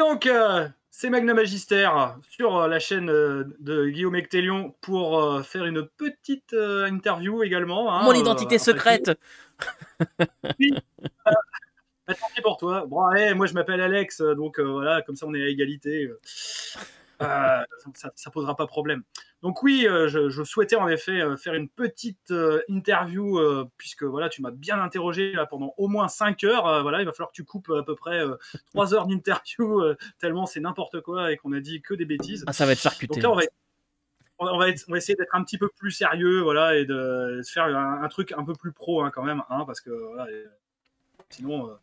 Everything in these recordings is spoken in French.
donc, euh, c'est Magna Magister sur euh, la chaîne euh, de Guillaume Ectelion pour faire une petite interview également. Hein, Mon identité secrète oui, bah, pour toi. Bon, moi je m'appelle Alex, donc voilà, comme ça on est à égalité ça ne posera pas problème. Donc oui, euh, je, souhaitais en effet euh, faire une petite euh, interview, puisque voilà, tu m'as bien interrogé là, pendant au moins 5 heures. voilà, il va falloir que tu coupes à peu près 3 heures d'interview, tellement c'est n'importe quoi et qu'on a dit que des bêtises. Ah, ça va être charcuté. on va essayer d'être un petit peu plus sérieux, voilà, et de, faire un, truc un peu plus pro hein, quand même, hein, parce que Sinon,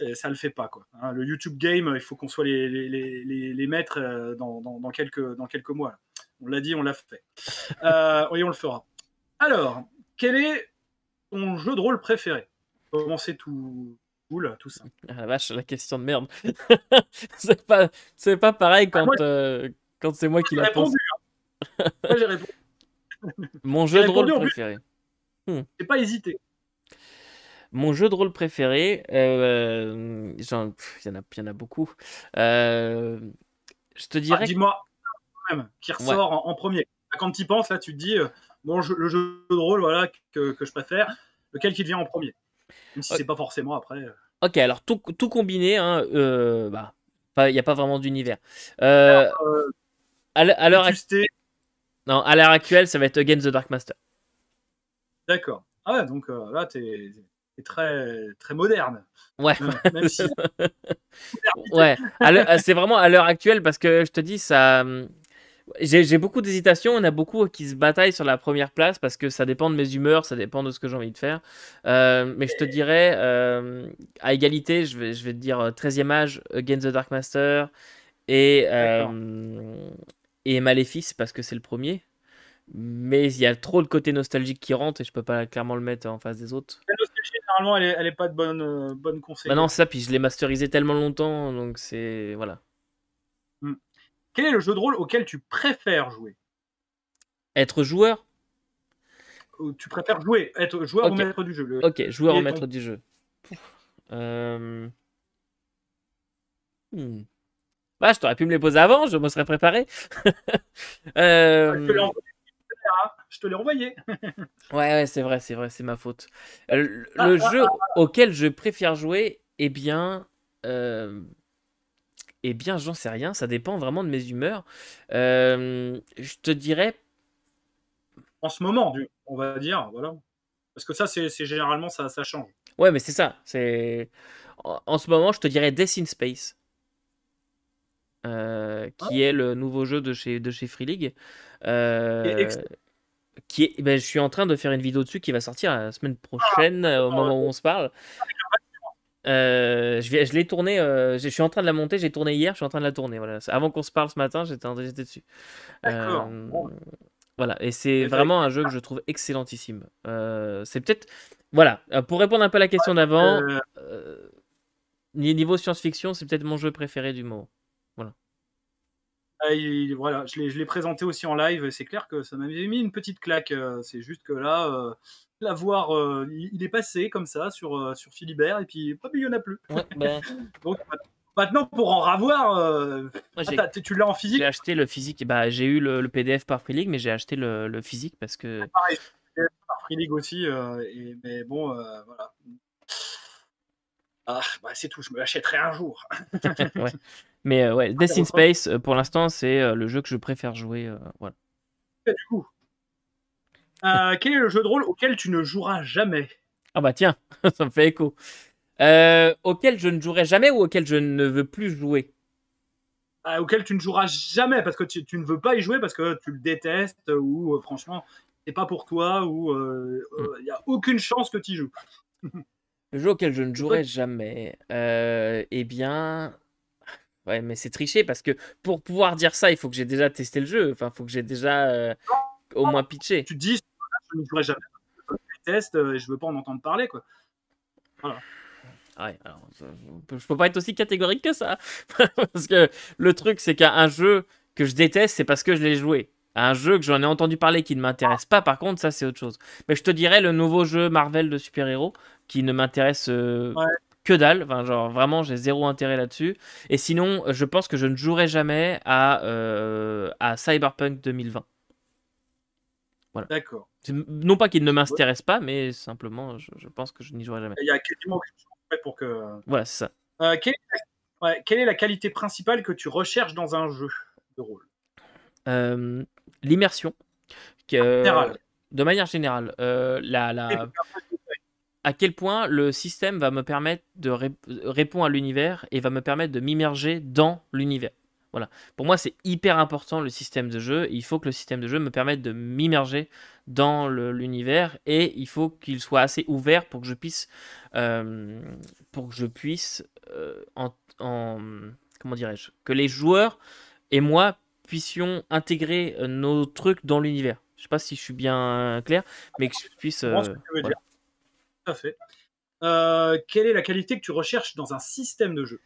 euh, ça le fait pas. Quoi. Hein, le YouTube game, il faut qu'on soit les, les, les, maîtres euh, dans, dans, quelques, dans quelques mois. On l'a dit, on l'a fait. Euh, oui, on le fera. Alors, quel est ton jeu de rôle préféré c'est tout, Cool, tout ça. Ah la vache, la question de merde. c'est pas, c'est pas pareil ah, quand, quand c'est moi, qui la pose. Hein. répondu Mon jeu de rôle préféré. Hmm. je n'ai pas hésité. Mon jeu de rôle préféré, euh, il y, en a beaucoup. Euh, je te ah, dirais. Dis-moi qui ressort en, premier. Bah, quand tu y penses, là, tu te dis, euh, bon, le jeu de rôle voilà, que, je préfère, lequel qui vient en premier. Même si c'est pas forcément après. Ok, alors tout, combiné, hein, bah, il hein, n'y a pas vraiment d'univers. à l'heure actuelle. Non, à l'heure actuelle, ça va être Against the Dark Master. D'accord. Ah ouais, donc là, t'es est très, très moderne. Ouais. Euh, même si... ouais. Euh, c'est vraiment à l'heure actuelle parce que je te dis, ça. Euh, j'ai beaucoup d'hésitations. On a beaucoup qui se bataillent sur la première place parce que ça dépend de mes humeurs, ça dépend de ce que j'ai envie de faire. mais je te dirais, à égalité, je vais, je vais te dire 13e âge, Against the Dark Master et, et Maléfice parce que c'est le premier mais il y a trop de côté nostalgique qui rentre et je peux pas clairement le mettre en face des autres généralement, elle n'est pas de bonne, euh, bonne conseil. Bah non, ça, puis je l'ai masterisé tellement longtemps, donc c'est. Voilà. Hmm. Quel est le jeu de rôle auquel tu préfères jouer Être joueur Tu préfères jouer, être joueur ou maître du jeu Ok, joueur ou maître du jeu. Euh, hmm. Bah, je t'aurais pu me les poser avant, je me serais préparé. euh... Ah, je te l'ai envoyé. ouais, c'est vrai, c'est vrai, c'est ma faute. Euh, le, ah, ah, jeu ah, auquel je préfère jouer, eh bien, euh, eh bien, j'en sais rien. Ça dépend vraiment de mes humeurs. Euh, je te dirais. En ce moment, on va dire, voilà. Parce que ça, c'est généralement ça, ça change. Ouais, mais c'est ça. C'est en, ce moment, je te dirais Death in Space. Euh, qui est le nouveau jeu de chez, de chez Free League qui eh ben, je suis en train de faire une vidéo dessus qui va sortir la semaine ah, prochaine euh, au moment où on se parle. Euh, je, je l'ai tourné, euh, je suis en train de la monter, j'ai tourné hier, je suis en train de la tourner. Voilà. Avant qu'on se parle ce matin, j'étais, dessus. voilà, et c'est eh ben, vraiment un jeu que je trouve excellentissime. c'est peut-être. Voilà, pour répondre un peu à la question d'avant, niveau science-fiction, c'est peut-être mon jeu préféré du moment. Ah, voilà, je l'ai présenté aussi en live. et C'est clair que ça m'avait mis une petite claque. Euh, c'est juste que là, euh, l'avoir, euh, il, est passé comme ça sur, euh, sur Philibert et puis il n'y en a plus. Bah. Donc, maintenant, pour en ravoir, ah, tu l'as en physique J'ai acheté le physique. Bah, j'ai eu le, PDF par Free League, mais j'ai acheté le, physique parce que. Ah, pareil, par Free League aussi. Et, mais bon, voilà. Ah, bah, c'est tout, je me l'achèterai un jour. ouais. Mais euh, ouais, ah, Destiny Space, euh, pour l'instant, c'est euh, le jeu que je préfère jouer. quel est le jeu de rôle auquel tu ne joueras jamais Ah bah tiens, ça me fait écho. auquel je ne jouerai jamais ou auquel je ne veux plus jouer bah, Auquel tu ne joueras jamais parce que tu, tu, ne veux pas y jouer parce que tu le détestes ou franchement, c'est pas pour toi ou hmm. il n'y a aucune chance que tu y joues. le jeu auquel je ne jouerai jamais, eh bien, Ouais, mais c'est triché parce que pour pouvoir dire ça, il faut que j'ai déjà testé le jeu. Enfin, il faut que j'ai déjà euh, au moins pitché. Tu dis, je ne voudrais jamais. Je euh, et je veux pas en entendre parler, quoi. Voilà. Ouais, alors, je peux pas être aussi catégorique que ça. parce que le truc, c'est qu'un jeu que je déteste, c'est parce que je l'ai joué. un jeu que j'en ai entendu parler qui ne m'intéresse pas, par contre, ça, c'est autre chose. Mais je te dirais, le nouveau jeu Marvel de super-héros qui ne m'intéresse euh, que dalle. genre, vraiment, j'ai zéro intérêt là-dessus. Et sinon, euh, je pense que je ne jouerai jamais à, euh, à Cyberpunk 2020. Voilà. D'accord. Non pas qu'il ne m'intéresse pas, mais simplement, je, pense que je n'y jouerai jamais. Il y a quasiment pour que. Voilà, c'est ça. Euh, quelle, est la... qualité principale que tu recherches dans un jeu de rôle L'immersion. Que... De manière générale. La, la à quel point le système va me permettre de répondre à l'univers et va me permettre de m'immerger dans l'univers. Voilà. Pour moi, c'est hyper important le système de jeu. Il faut que le système de jeu me permette de m'immerger dans l'univers et il faut qu'il soit assez ouvert pour que je puisse, euh, pour que je puisse, euh, en, comment dirais-je, que les joueurs et moi puissions intégrer euh, nos trucs dans l'univers. Je sais pas si je suis bien clair, mais que je puisse. Euh, quelle est la qualité que tu recherches dans un système de jeu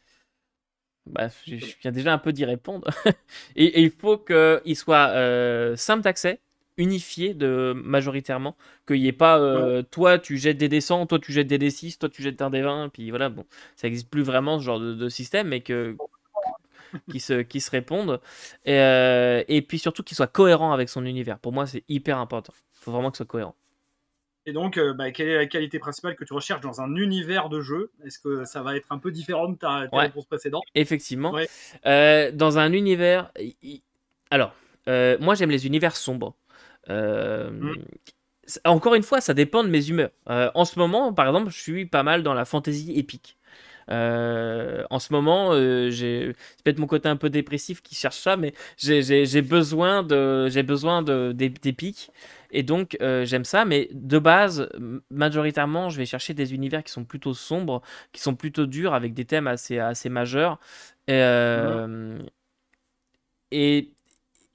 bah, je, viens déjà un peu d'y répondre. et, il faut qu'il soit euh, simple d'accès, unifié de, majoritairement, qu'il n'y ait pas euh, toi tu jettes des d toi tu jettes des D6, toi tu jettes un des 20 puis voilà, bon, ça n'existe plus vraiment ce genre de, système, mais que qui se, qui se répondent. Et, et puis surtout qu'il soit cohérent avec son univers. Pour moi, c'est hyper important. Il faut vraiment que ce soit cohérent. Et donc, euh, bah, quelle est la qualité principale que tu recherches dans un univers de jeu Est-ce que ça va être un peu différent de ta, réponse précédente Effectivement. Euh, dans un univers. Alors, euh, moi, j'aime les univers sombres. Mmh. Encore une fois, ça dépend de mes humeurs. en ce moment, par exemple, je suis pas mal dans la fantasy épique. Euh, en ce moment, euh, c'est peut-être mon côté un peu dépressif qui cherche ça, mais j'ai besoin de j'ai besoin de des, pics et donc euh, j'aime ça. Mais de base, majoritairement, je vais chercher des univers qui sont plutôt sombres, qui sont plutôt durs, avec des thèmes assez assez majeurs. Et, mhm. et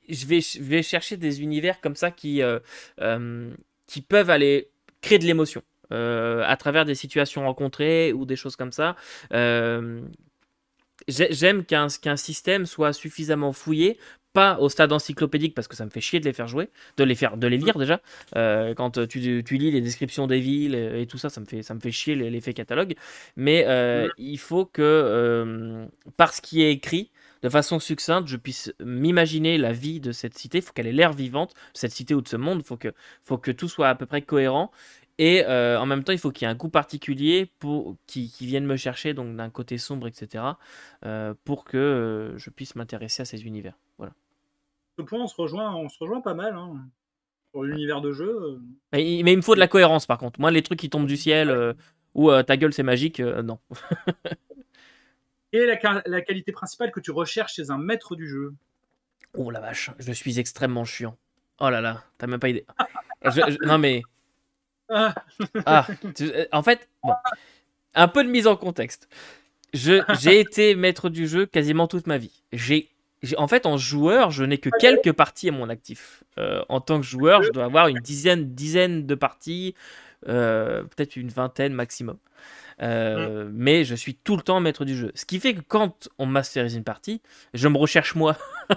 je vais, vais chercher des univers comme ça qui qui peuvent aller créer de l'émotion. Euh, à travers des situations rencontrées ou des choses comme ça. Euh, j'aime qu'un qu'un système soit suffisamment fouillé pas au stade encyclopédique parce que ça me fait chier de les faire jouer, de les faire, de les lire déjà. Euh, quand tu, tu, lis les descriptions des villes et, tout ça, ça me fait, ça me fait chier l'effet catalogue. Mais il faut que par ce qui est écrit, de façon succincte, je puisse m'imaginer la vie de cette cité. Il faut qu'elle ait l'air vivante, cette cité ou de ce monde. Il faut que, faut que tout soit à peu près cohérent et euh, en même temps, il faut qu'il y ait un goût particulier pour qui, qui vienne me chercher, donc d'un côté sombre, etc., euh, pour que euh, je puisse m'intéresser à ces univers. Voilà. Ce point, on se rejoint, on se rejoint pas mal. pour hein, l'univers de jeu. Mais, il me faut de la cohérence, par contre. Moi, les trucs qui tombent du ciel ou ta gueule, c'est magique, non. Et la, qualité principale que tu recherches chez un maître du jeu Oh la vache, je suis extrêmement chiant. Oh là là, t'as même pas idée. non mais ah. ah euh, en fait, un peu de mise en contexte. J'ai été maître du jeu quasiment toute ma vie. J'ai en fait, en joueur, je n'ai que quelques parties à mon actif. Euh, en tant que joueur, je dois avoir une dizaine, dizaine de parties, euh, peut-être une vingtaine maximum. Mm. Mais je suis tout le temps maître du jeu. Ce qui fait que quand on masterise une partie, je me recherche moi.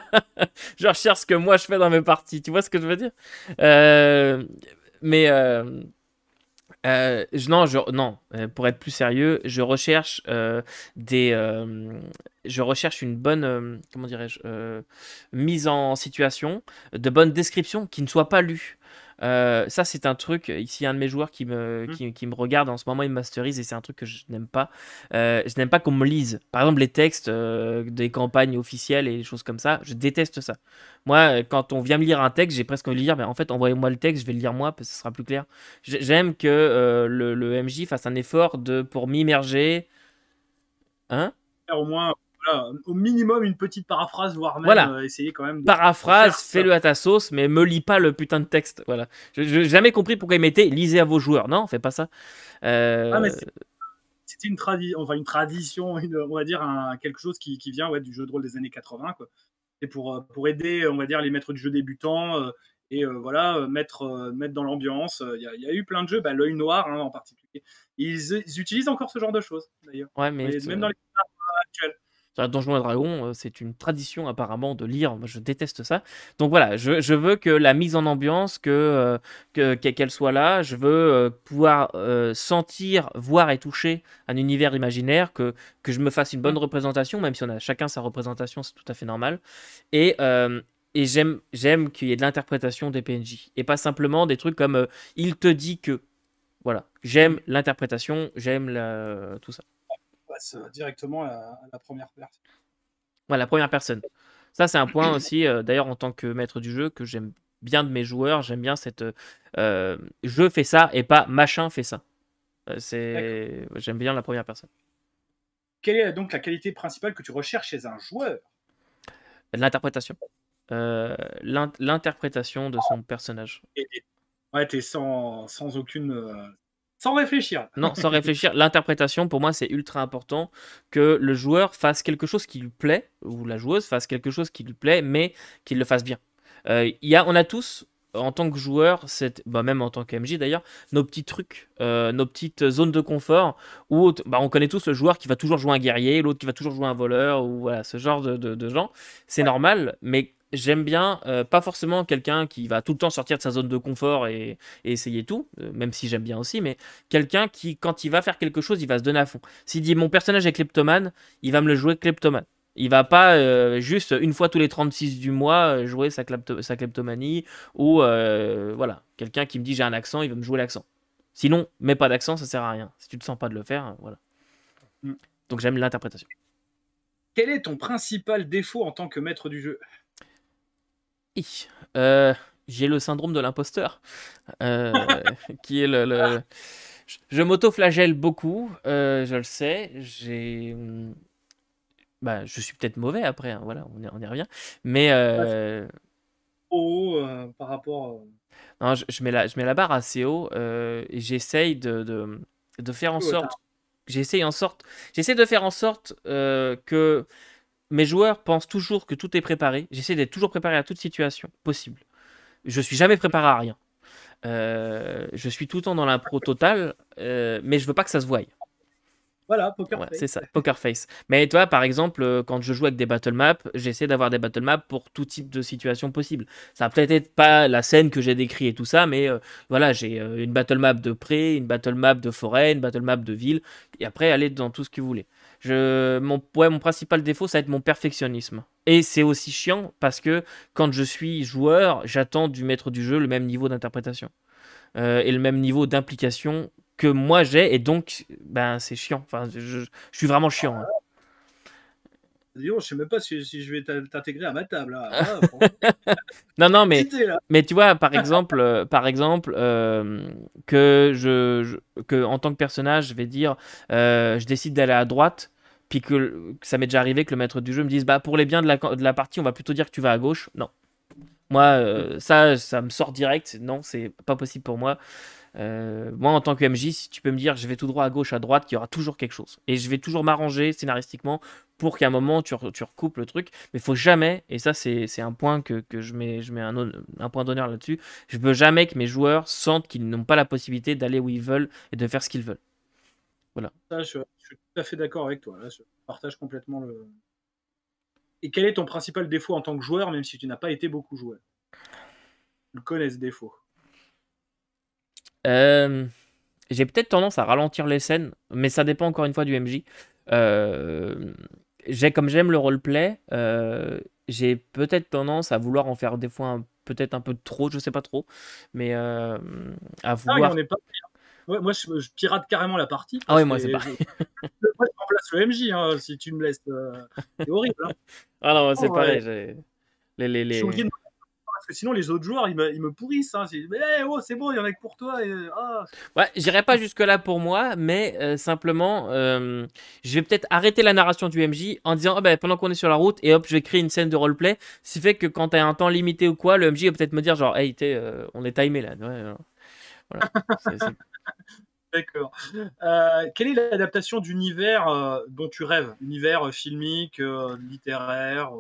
je recherche ce que moi je fais dans mes parties. Tu vois ce que je veux dire Mais euh, je, non, non. Euh, pour être plus sérieux, je recherche euh, des, je recherche une bonne, comment dirais-je, mise en situation, de bonnes descriptions qui ne soient pas lues. Euh, ça, c'est un truc. Euh, ici, un de mes joueurs qui me, hmm. qui, me regarde en ce moment, il me masterise et c'est un truc que je n'aime pas. Euh, je n'aime pas qu'on me lise. Par exemple, les textes des campagnes officielles et des choses comme ça, je déteste ça. Moi, quand on vient me lire un texte, j'ai presque envie de lire. Mais en fait, envoyez-moi le texte, je vais le lire moi parce que ce sera plus clair. J'aime que le, MJ fasse un effort de, pour m'immerger. Hein au moins au minimum une petite paraphrase, voire même voilà. Euh, essayer quand même. paraphrase, fais-le à ta sauce, mais me lis pas le putain de texte. Voilà. Je n'ai jamais compris pourquoi ils mettaient lisez à vos joueurs. Non, fais pas ça. Euh, ah, c'est une, enfin, une tradition, on va dire quelque chose qui, vient du jeu de rôle des années 80. C'est pour, euh, pour aider, on va dire, les maîtres du jeu débutants. et voilà mettre mettre dans l'ambiance. Il y, a eu plein de jeux, bah, l'œil noir hein, en particulier. Ils, utilisent encore ce genre de choses d'ailleurs. mais même dans les actuels dans donjon et dragon, euh, c'est une tradition apparemment de lire. je déteste ça. Donc voilà, je, veux que la mise en ambiance, que euh, qu'elle soit là. Je veux euh, pouvoir sentir, voir et toucher un univers imaginaire, que que je me fasse une bonne mmh. représentation, même si on a chacun sa représentation, c'est tout à fait normal. Et j'aime j'aime qu'il y ait de l'interprétation des PNJ et pas simplement des trucs comme il te dit que voilà j'aime mmh. l'interprétation j'aime tout ça euh, directement à, la première personne. Voilà la première personne. Ça, c'est un point aussi, euh, d'ailleurs, en tant que maître du jeu, que j'aime bien de mes joueurs. J'aime bien cette euh, je fais ça et pas machin fait ça. C'est J'aime bien la première personne. Quelle est donc la qualité principale que tu recherches chez un joueur L'interprétation. l'interprétation de son personnage. ouais, t'es sans, sans, aucune, sans réfléchir. Non, sans réfléchir. L'interprétation, pour moi, c'est ultra important que le joueur fasse quelque chose qui lui plaît, ou la joueuse fasse quelque chose qui lui plaît, mais qu'il le fasse bien. Euh, il y a, on a tous, en tant que joueur, c'est bah même en tant que MJ d'ailleurs, nos petits trucs, euh, nos petites zones de confort, où bah on connaît tous le joueur qui va toujours jouer un guerrier, l'autre qui va toujours jouer un voleur, ou voilà, ce genre de, gens. C'est normal, mais j'aime bien, euh, pas forcément quelqu'un qui va tout le temps sortir de sa zone de confort et, essayer tout, euh, même si j'aime bien aussi, mais quelqu'un qui, quand il va faire quelque chose, il va se donner à fond. S'il dit mon personnage est kleptomane, il va me le jouer kleptomane. Il va pas euh, juste une fois tous les 36 du mois jouer sa, sa kleptomanie ou voilà, quelqu'un qui me dit j'ai un accent, il va me jouer l'accent. Sinon, mets pas d'accent, ça sert à rien. Si tu te sens pas de le faire, voilà. Mm. Donc j'aime l'interprétation. Quel est ton principal défaut en tant que maître du jeu euh, j'ai le syndrome de l'imposteur, euh, qui est le. Je, m'auto-flagelle beaucoup, euh, je le sais. J'ai. Hmm, bah, je suis peut-être mauvais après, hein, voilà, on y, on y, revient. Mais. Euh, haut par rapport. Non, je, mets la, je mets la barre assez haut et j'essaye de, de, de, faire en sorte. J'essaye en sorte. J'essaie de faire en sorte que mes joueurs pensent toujours que tout est préparé. J'essaie d'être toujours préparé à toute situation possible. Je suis jamais préparé à rien. Euh, je suis tout le temps dans l'impro total, euh, mais je veux pas que ça se voie. Voilà, poker face. C'est ça, poker face. Mais toi, par exemple, euh, quand je joue avec des battle maps, j'essaie d'avoir des battle maps pour tout type de situation possible. Ça va peut-être être pas la scène que j'ai décrit et tout ça, mais voilà, j'ai une battle map de pré, une battle map de forêt, une battle map de ville, et après, aller dans tout ce que vous voulez. Je, mon, ouais, mon principal défaut, ça va être mon perfectionnisme. Et c'est aussi chiant parce que quand je suis joueur, j'attends du maître du jeu le même niveau d'interprétation euh, et le même niveau d'implication que moi j'ai, et donc ben, c'est chiant. Enfin, je, je, suis vraiment chiant. Hein. je sais même pas si, je vais t'intégrer à ma table. Ah, non, non, mais, mais tu vois, par exemple, euh, par exemple euh, que, je, que en tant que personnage, je vais dire je décide d'aller à droite puis que, ça m'est déjà arrivé que le maître du jeu me dise bah pour les biens de la, de la partie on va plutôt dire que tu vas à gauche non moi euh, ça ça me sort direct non c'est pas possible pour moi euh, moi en tant que MJ si tu peux me dire je vais tout droit à gauche à droite il y aura toujours quelque chose et je vais toujours m'arranger scénaristiquement pour qu'à un moment tu, recoupes le truc mais faut jamais et ça c'est un point que, que, je mets je mets un, un point d'honneur là-dessus je veux jamais que mes joueurs sentent qu'ils n'ont pas la possibilité d'aller où ils veulent et de faire ce qu'ils veulent voilà. je, suis tout à fait d'accord avec toi. je partage complètement le. Et quel est ton principal défaut en tant que joueur, même si tu n'as pas été beaucoup joué Je connais ce défaut. Euh, j'ai peut-être tendance à ralentir les scènes, mais ça dépend encore une fois du MJ. Euh, j'ai comme j'aime le roleplay, euh, j'ai peut-être tendance à vouloir en faire des fois peut-être un peu trop, je sais pas trop, mais à ah, vouloir moi, je, pirate carrément la partie. Ah oui, moi, c'est pareil. Je, moi, je remplace le MJ, hein, si tu me laisses. Euh, c'est horrible. Hein. Ah non, c'est oh, pareil. Les, les, les... Je suis Parce que sinon, les autres joueurs, ils me, ils me pourrissent. Hein. Eh, oh, c'est bon, il y en a que pour toi. Euh, ah. Ouais, j'irai pas jusque-là pour moi, mais euh, simplement, je vais peut-être arrêter la narration du MJ en disant oh, ben, pendant qu'on est sur la route, et hop, je vais créer une scène de roleplay. Ce qui fait que quand tu as un temps limité ou quoi, le MJ va peut-être me dire genre, hey, es, on est timé là. Ouais, D'accord. Euh, quelle est l'adaptation d'univers euh, dont tu rêves Univers euh, filmique, littéraire,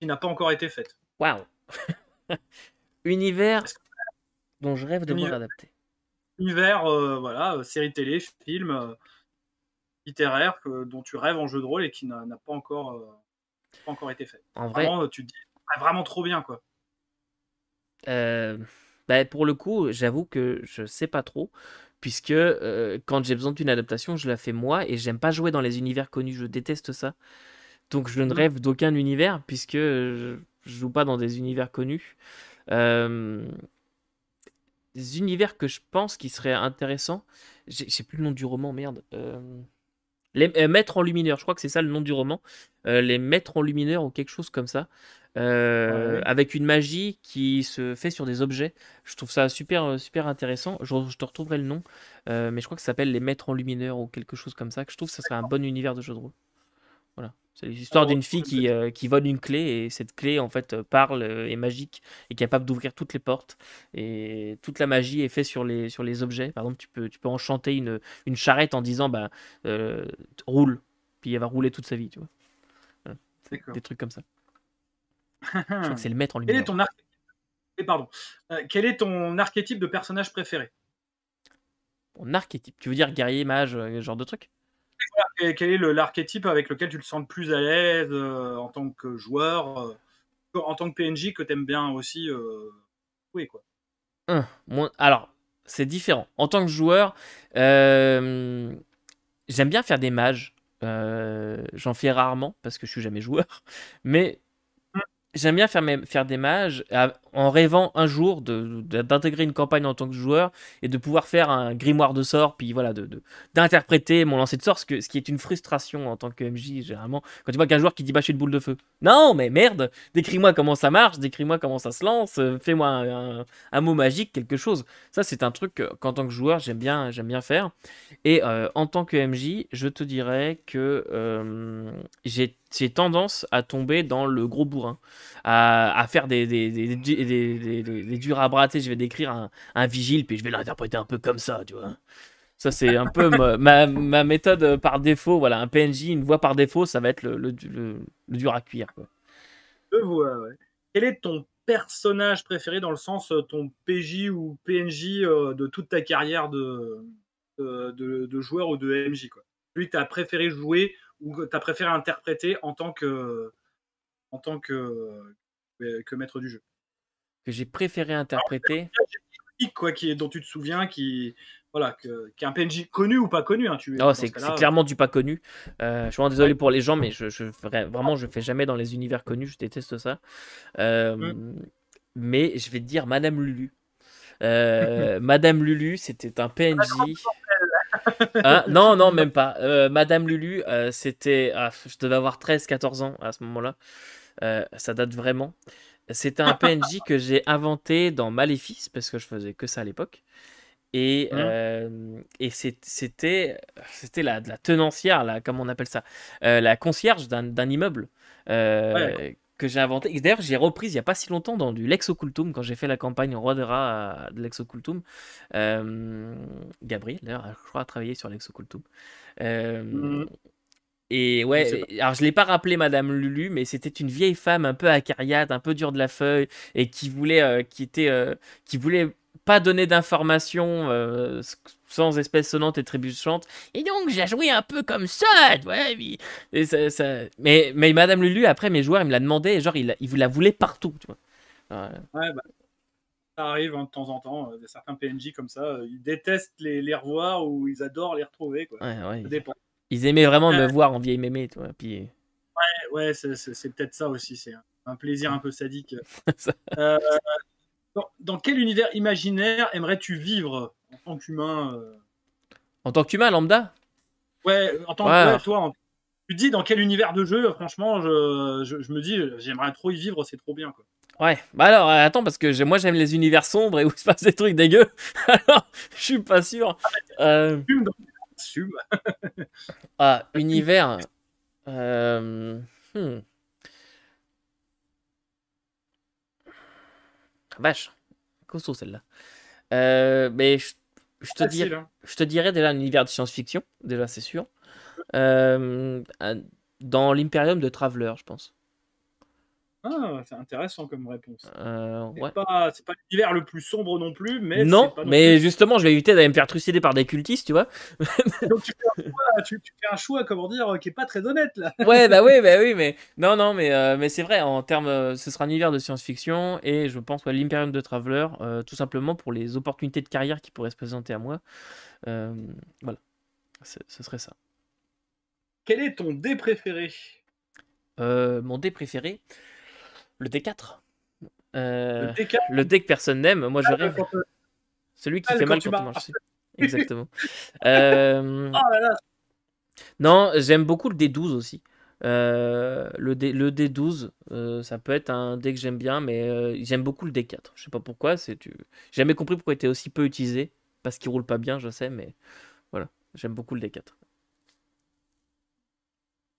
qui n'a pas encore été faite. Waouh Univers dont je rêve de univers... voir Univers, voilà, série télé, film, littéraire, que, dont tu rêves en jeu de rôle et qui n'a pas encore pas encore été fait. En vraiment, tu dis vraiment trop bien quoi. Euh, ben, pour le coup, j'avoue que je sais pas trop, puisque quand j'ai besoin d'une adaptation, je la fais moi et j'aime pas jouer dans les univers connus, je déteste ça. Donc je ne mmh. rêve d'aucun univers puisque je, joue pas dans des univers connus. des univers que je pense qui seraient intéressants, j'ai plus le nom du roman, merde. les euh, Maîtres en lumineur, je crois que c'est ça le nom du roman. les Maîtres en lumineur ou quelque chose comme ça. Euh, avec une magie qui se fait sur des objets. Je trouve ça super, euh, super intéressant. Je, te retrouverai le nom, euh, mais je crois que ça s'appelle Les Maîtres en Lumineur ou quelque chose comme ça. Que je trouve que ça serait un bon univers de jeu de rôle. Voilà. C'est l'histoire ah, d'une fille qui, qui, vole une clé et cette clé en fait parle, est magique, est capable d'ouvrir toutes les portes et toute la magie est faite sur les, sur les objets. Par exemple, tu peux, tu peux enchanter une, une charrette en disant bah, roule, puis elle va rouler toute sa vie, tu vois. Des trucs comme ça que c'est le maître en lumière. Quel est ton, eh, pardon. Euh, quel est ton archétype de personnage préféré Mon archétype Tu veux dire guerrier, mage, euh, genre de truc Quel est l'archétype avec lequel tu le sens le plus à l'aise euh, en tant que joueur, en tant que PNJ que aimes bien aussi Oui, quoi. Alors, c'est différent. En tant que joueur, j'aime bien faire des mages. j'en fais rarement parce que je suis jamais joueur, mais j'aime bien faire, des mages en rêvant un jour d'intégrer une campagne en tant que joueur et de pouvoir faire un grimoire de sorts, puis voilà, d'interpréter de, mon lancer de sorts, ce, que, ce qui est une frustration en tant que MJ, généralement. Quand tu vois qu'un joueur qui dit bah, je suis une boule de feu. Non, mais merde, décris-moi comment ça marche, décris-moi comment ça se lance, euh, fais-moi un, mot magique, quelque chose. Ça, c'est un truc euh, qu'en tant que joueur, j'aime bien, bien faire. Et euh, en tant que MJ, je te dirais que j'ai j'ai tendance à tomber dans le gros bourrin, à, faire des, des, durs à bras. je vais décrire un, vigile, puis je vais l'interpréter un peu comme ça, tu vois. Ça, c'est un peu ma, méthode euh, par défaut. Voilà, un PNJ, une voix par défaut, ça va être le, le, le, dur à cuire. Quoi. Quel est ton personnage préféré dans le sens euh, ton PJ ou PNJ euh, de toute ta carrière de, de, joueur ou de MJ quoi. Lui, tu as préféré jouer ou tu as préféré interpréter en tant que, en tant que, que maître du jeu Que j'ai préféré interpréter quoi, qui est, dont tu te souviens, qui, voilà, que, qui un PNJ connu ou pas connu. Hein, tu, non, c'est, clairement du pas connu. Euh, je suis désolé pour les gens, mais je, je, vraiment, je fais jamais dans les univers connus, je déteste ça. Euh, mm. Mais je vais te dire Madame Lulu. Euh, Madame Lulu, c'était un PNJ. Hein non, non, même pas. Euh, Madame Lulu, euh, c'était. Ah, je devais avoir 13-14 ans à ce moment-là. Euh, ça date vraiment. C'était un PNJ que j'ai inventé dans Maléfice, parce que je faisais que ça à l'époque. Et, mmh. c'était la, la tenancière, là, comme on appelle ça, la concierge d'un immeuble. Ouais, que j'ai inventé. D'ailleurs, j'ai repris il n'y a pas si longtemps dans du Lexocultum, quand j'ai fait la campagne Roi euh, de rats de Lexocultum. Euh, Gabriel, d'ailleurs, je crois, a travaillé sur Lexocultum. Euh, mm. Et ouais, alors je l'ai pas rappelé Madame Lulu, mais c'était une vieille femme un peu acariate, un peu dure de la feuille, et qui voulait, euh, qui était, euh, qui voulait pas donner d'informations euh, sans espèces sonnantes et trébuchantes. Et donc, j'ai joué un peu comme ça, ouais, mais... Et Mais, mais, Madame Lulu, après, mes joueurs, ils me la demandé. genre, ils, vous la voulaient partout, tu vois. ouais, bah, ça arrive hein, de temps en temps, euh, certains PNJ comme ça, euh, ils détestent les, les, revoir ou ils adorent les retrouver, quoi. Ouais, ouais, Ils aimaient vraiment me euh, voir en vieille mémé, puis... Ouais, ouais, c'est peut-être ça aussi, c'est un plaisir un peu sadique. dans, dans, quel univers imaginaire aimerais-tu vivre en tant qu'humain. Euh, en tant qu'humain lambda Ouais, en tant que toi, tu dis dans quel univers de jeu, franchement, je, me dis, j'aimerais trop y vivre, c'est trop bien. Quoi. Ouais, bah alors euh, attends, parce que moi j'aime les univers sombres et où se passe des trucs dégueux, alors je suis pas sûr. ah, euh, ah univers. Euh... Hmm. celle-là. Euh, mais je, te hein. je te dirais déjà l'univers de science-fiction, déjà c'est sûr. Euh, dans l'Imperium de Traveler, je pense. Ah, c'est intéressant comme réponse. Euh, c'est pas, l'hiver le plus sombre non plus, mais. Non, mais justement, je vais éviter d'aller me faire trucider par des cultistes, tu vois. Donc tu fais, un choix, comment dire, qui est pas très honnête, là. ouais, bah oui, bah oui, mais. Non, non, mais, euh, mais c'est vrai, en termes. Euh, ce sera un hiver de science-fiction, et je pense à l'Imperium de Traveler, tout simplement pour les opportunités de carrière qui pourraient se présenter à moi. voilà, ce serait ça. Quel est ton dé préféré Mon dé préféré le D4. Euh, le, D4 le D que personne n'aime, moi je ah, rêve. Euh, Celui qui ah, fait mal quand tu sais Exactement. Euh, oh non, j'aime beaucoup le D12 aussi. le, D, le D12, ça peut être un dé que j'aime bien, mais j'aime beaucoup le D4. Je sais pas pourquoi, c'est tu... j'ai jamais compris pourquoi il était aussi peu utilisé. Parce qu'il roule pas bien, je sais, mais voilà, j'aime beaucoup le D4.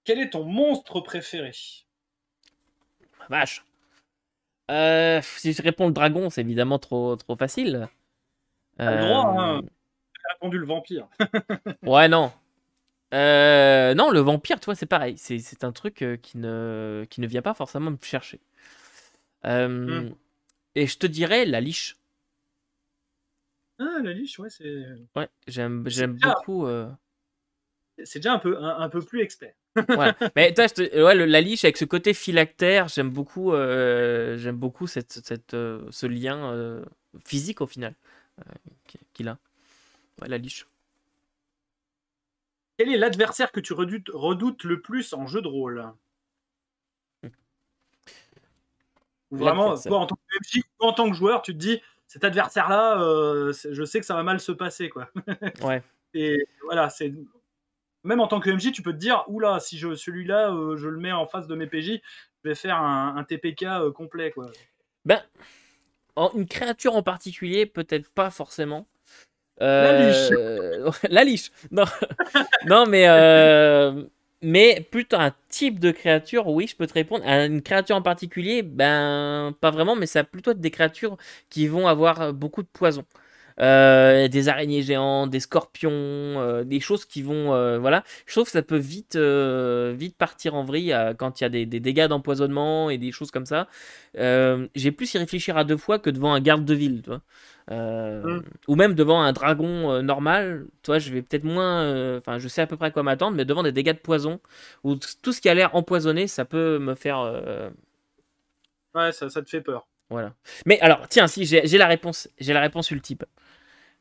Quel est ton monstre préféré Vache euh, si je réponds le dragon, c'est évidemment trop, trop facile. T'as le droit, euh, hein. répondu le vampire. ouais, non. Euh, non, le vampire, toi, c'est pareil. C'est un truc qui ne, qui ne vient pas forcément me chercher. Hmm. Et je te dirais la liche. Ah, la liche, ouais, c'est. Ouais, j'aime beaucoup c'est déjà un peu, un, peu plus expert. Mais toi, ouais, la liche avec ce côté phylactère, j'aime beaucoup, euh, j'aime beaucoup cette, cette euh, ce lien euh, physique au final qu'il a. la liche. Quel est l'adversaire que tu redoutes, redoutes, le plus en jeu de rôle mmh. Vraiment, en tant que en tant que joueur, tu te dis cet adversaire-là, je sais que ça va mal se passer, quoi. ouais. Et voilà, c'est même en tant que MJ, tu peux te dire, oula, si je celui-là, euh, je le mets en face de mes PJ, je vais faire un, TPK euh, complet, quoi. Ben, une créature en particulier, peut-être pas forcément. Euh, la liche. la liche. Non, non mais mais plutôt un type de créature, oui, je peux te répondre. une créature en particulier, ben pas vraiment, mais ça va plutôt être des créatures qui vont avoir beaucoup de poison. Euh, des araignées géantes, des scorpions, euh, des choses qui vont, euh, voilà. Je trouve que ça peut vite, vite partir en vrille quand il y a des, dégâts d'empoisonnement et des choses comme ça. J'ai plus y réfléchir à deux fois que devant un garde de ville, tu vois. Mm. Ou même devant un dragon normal, toi je vais peut-être moins, enfin je sais à peu près à quoi m'attendre, mais devant des dégâts de poison ou tout ce qui a l'air empoisonné, ça peut me faire. Ouais, ça, ça te fait peur. Voilà. Mais alors, tiens, si j'ai la réponse, j'ai la réponse ultime.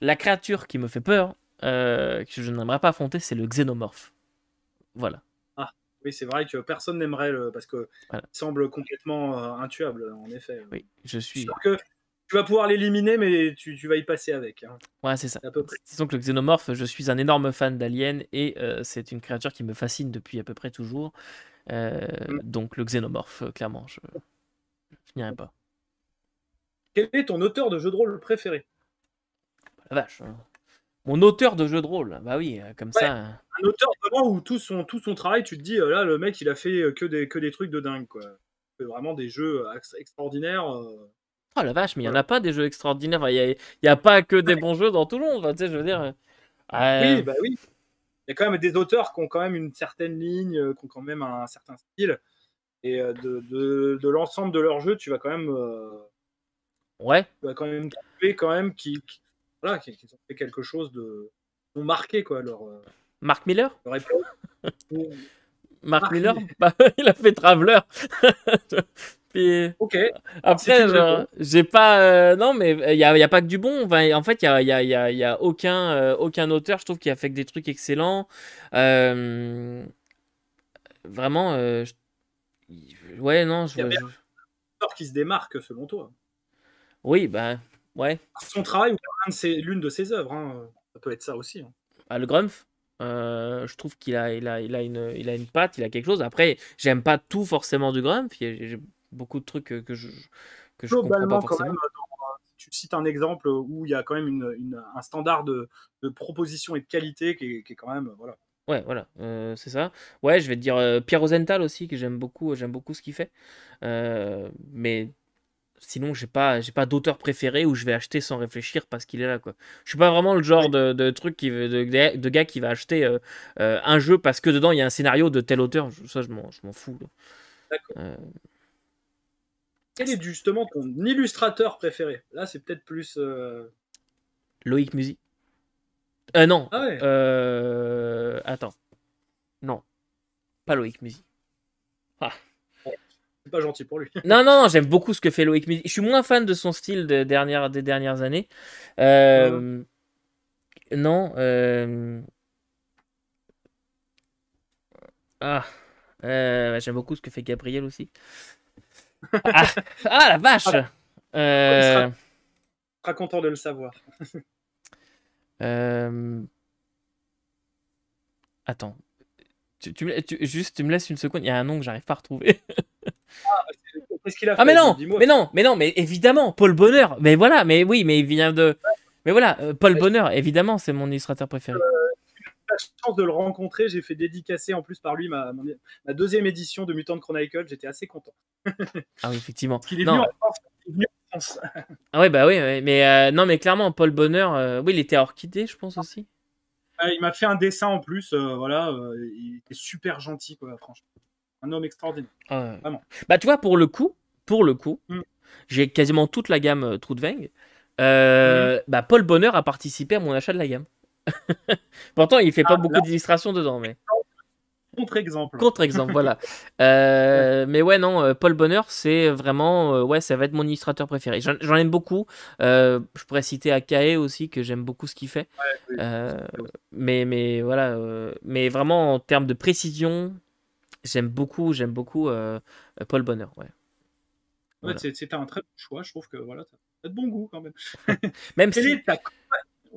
La créature qui me fait peur, euh, que je n'aimerais pas affronter, c'est le xénomorphe. Voilà. Ah, oui, c'est vrai que personne n'aimerait le. Parce que semble complètement euh, intuable, en effet. Oui, je suis. Sûr que tu vas pouvoir l'éliminer, mais tu, vas y passer avec. Hein. Ouais, c'est ça. À peu près. le xénomorphe, je suis un énorme fan d'Alien et euh, c'est une créature qui me fascine depuis à peu près toujours. Mm. Donc le xénomorphe, clairement, je, je n'irai pas. Quel est ton auteur de jeu de rôle préféré la vache. Hein. Mon auteur de jeux de rôle, bah oui, euh, comme ça. Hein. Un auteur vraiment où tout son, tout son travail, tu te dis, euh, là, le mec, il a fait euh, que des, que des trucs de dingue, quoi. Vraiment des jeux extraordinaires. Oh la vache, mais il n'y en a pas des jeux extraordinaires. Il n'y a, pas que des bons jeux dans tout le monde. tu sais, je veux dire. Oui, bah oui. Il y a quand même des auteurs qui ont quand même une certaine ligne, qui ont quand même un certain style. Et de, de, de l'ensemble de leurs jeux, tu vas quand même. Ouais. Tu vas quand même trouver quand même qui qui ont fait quelque chose de ont marqué quoi leur. Euh, Mark Miller. Miller, bah, il a fait Traveler. ok Après, j'ai pas. Euh, non, mais il euh, n'y a, pas que du bon. en fait, il n'y a, y a, y a aucun, aucun auteur, je trouve, qui a fait que des trucs excellents. vraiment, ouais, non. Il y a qui se démarque, selon toi. Oui, ben. Ouais. Son travail ou l'une de ses œuvres. Hein. Ça peut être ça aussi. Hein. Ah, le grumpf euh, je trouve qu'il a, il a, il a, une, il a une patte, il a quelque chose. Après, j'aime pas tout forcément du y J'ai beaucoup de trucs euh, que je, que je comprends pas Quand même, euh, tu cites un exemple où il y a quand même une, un standard de, proposition et de qualité qui est, qui est quand même. Voilà. Ouais, voilà, c'est ça. Ouais, je vais te dire Pierre Rosenthal aussi, que j'aime beaucoup, j'aime beaucoup ce qu'il fait. mais Sinon, j'ai pas, j'ai pas d'auteur préféré où je vais acheter sans réfléchir parce qu'il est là, quoi. Je suis pas vraiment le genre de, truc qui de, gars qui va acheter euh, euh, un jeu parce que dedans il y a un scénario de tel auteur. Ça, je m'en, je m'en fous. Euh. Quel est justement ton illustrateur préféré Là, c'est peut-être plus. Loïc Musi. non. Ah attends. Non. Pas Loïc Musi. Ah c'est pas gentil pour lui. Non, non, j'aime beaucoup ce que fait Loïc Je suis moins fan de son style de dernière, des dernières années. Euh, non. Euh, ah. Euh, j'aime beaucoup ce que fait Gabriel aussi. Ah, ah, la vache ah, Il content de le savoir. Attends, tu, juste, tu me laisses une seconde, il y a un nom que j'arrive pas à retrouver. ah, bah, qu'il a Ah, mais non, mais non, mais non, mais évidemment, Paul Bonheur. Mais voilà, mais oui, mais il vient de. Mais voilà, euh, Paul Bonheur, évidemment, c'est mon illustrateur préféré. Euh, j'ai eu la chance de le rencontrer, j'ai fait dédicacer en plus par lui ma, deuxième édition de Mutant Chronicle, j'étais assez content. ah oui, effectivement. il est venu en France, ah ouais, bah oui, mais euh, non, mais clairement, Paul Bonheur, oui, il était Orchidée, je pense ah. aussi. Bah, il m'a fait un dessin en plus. Euh, voilà, euh, il était super gentil, quoi, franchement. Un homme extraordinaire. Ah Vraiment. Bah, tu vois, pour le coup, pour le coup, mm. j'ai quasiment toute la gamme de euh, mm. bah, Paul Bonheur a participé à mon achat de la gamme. Pourtant, il fait pas ah, beaucoup d'illustrations dedans, mais contre-exemple. Contre-exemple, voilà. Euh, mais ouais, non, euh, Paul Bonheur, c'est vraiment, euh, ouais, ça va être mon illustrateur préféré. J'en aime beaucoup. je pourrais citer Akae aussi, que j'aime beaucoup ce qu'il fait. mais, mais voilà, mais vraiment en termes de précision, j'aime beaucoup, j'aime beaucoup Paul Bonheur, ouais. C'était un très bon choix, je trouve que voilà, t'as de bon goût quand même. même si...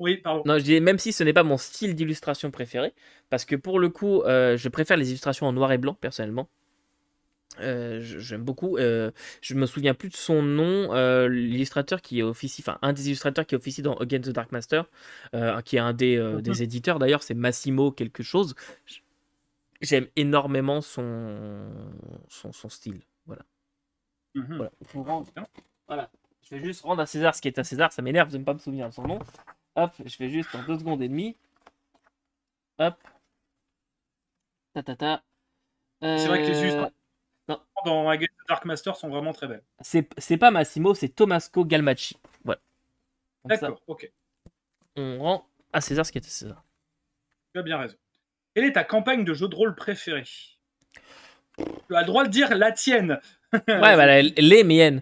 Oui, pardon. Non, même si ce n'est pas mon style d'illustration préféré, parce que pour le coup, euh, je préfère les illustrations en noir et blanc, personnellement. Euh, j'aime beaucoup. Euh, je me souviens plus de son nom. Euh, l'illustrateur qui est officie, enfin un des illustrateurs qui officie dans Against the Dark Master, qui est un mhm. des, éditeurs d'ailleurs, c'est Massimo quelque chose. J'aime énormément son, son, style. Voilà. Mhm. voilà. voilà. Je vais juste rendre à César ce qui est à César. Ça m'énerve de ne pas me souvenir de son nom. Hop, je fais juste en deux secondes et demie. Hop. Ta ta ta. C'est vrai que les euh, Non, dans Dark Master sont vraiment très belles. C'est pas Massimo, c'est Tomasco Galmachi. Voilà. D'accord, ok. On rend à César ce qui était César. Tu as bien raison. Quelle est ta campagne de jeu de rôle préférée Tu as le droit de dire la tienne. ouais, bah, les miennes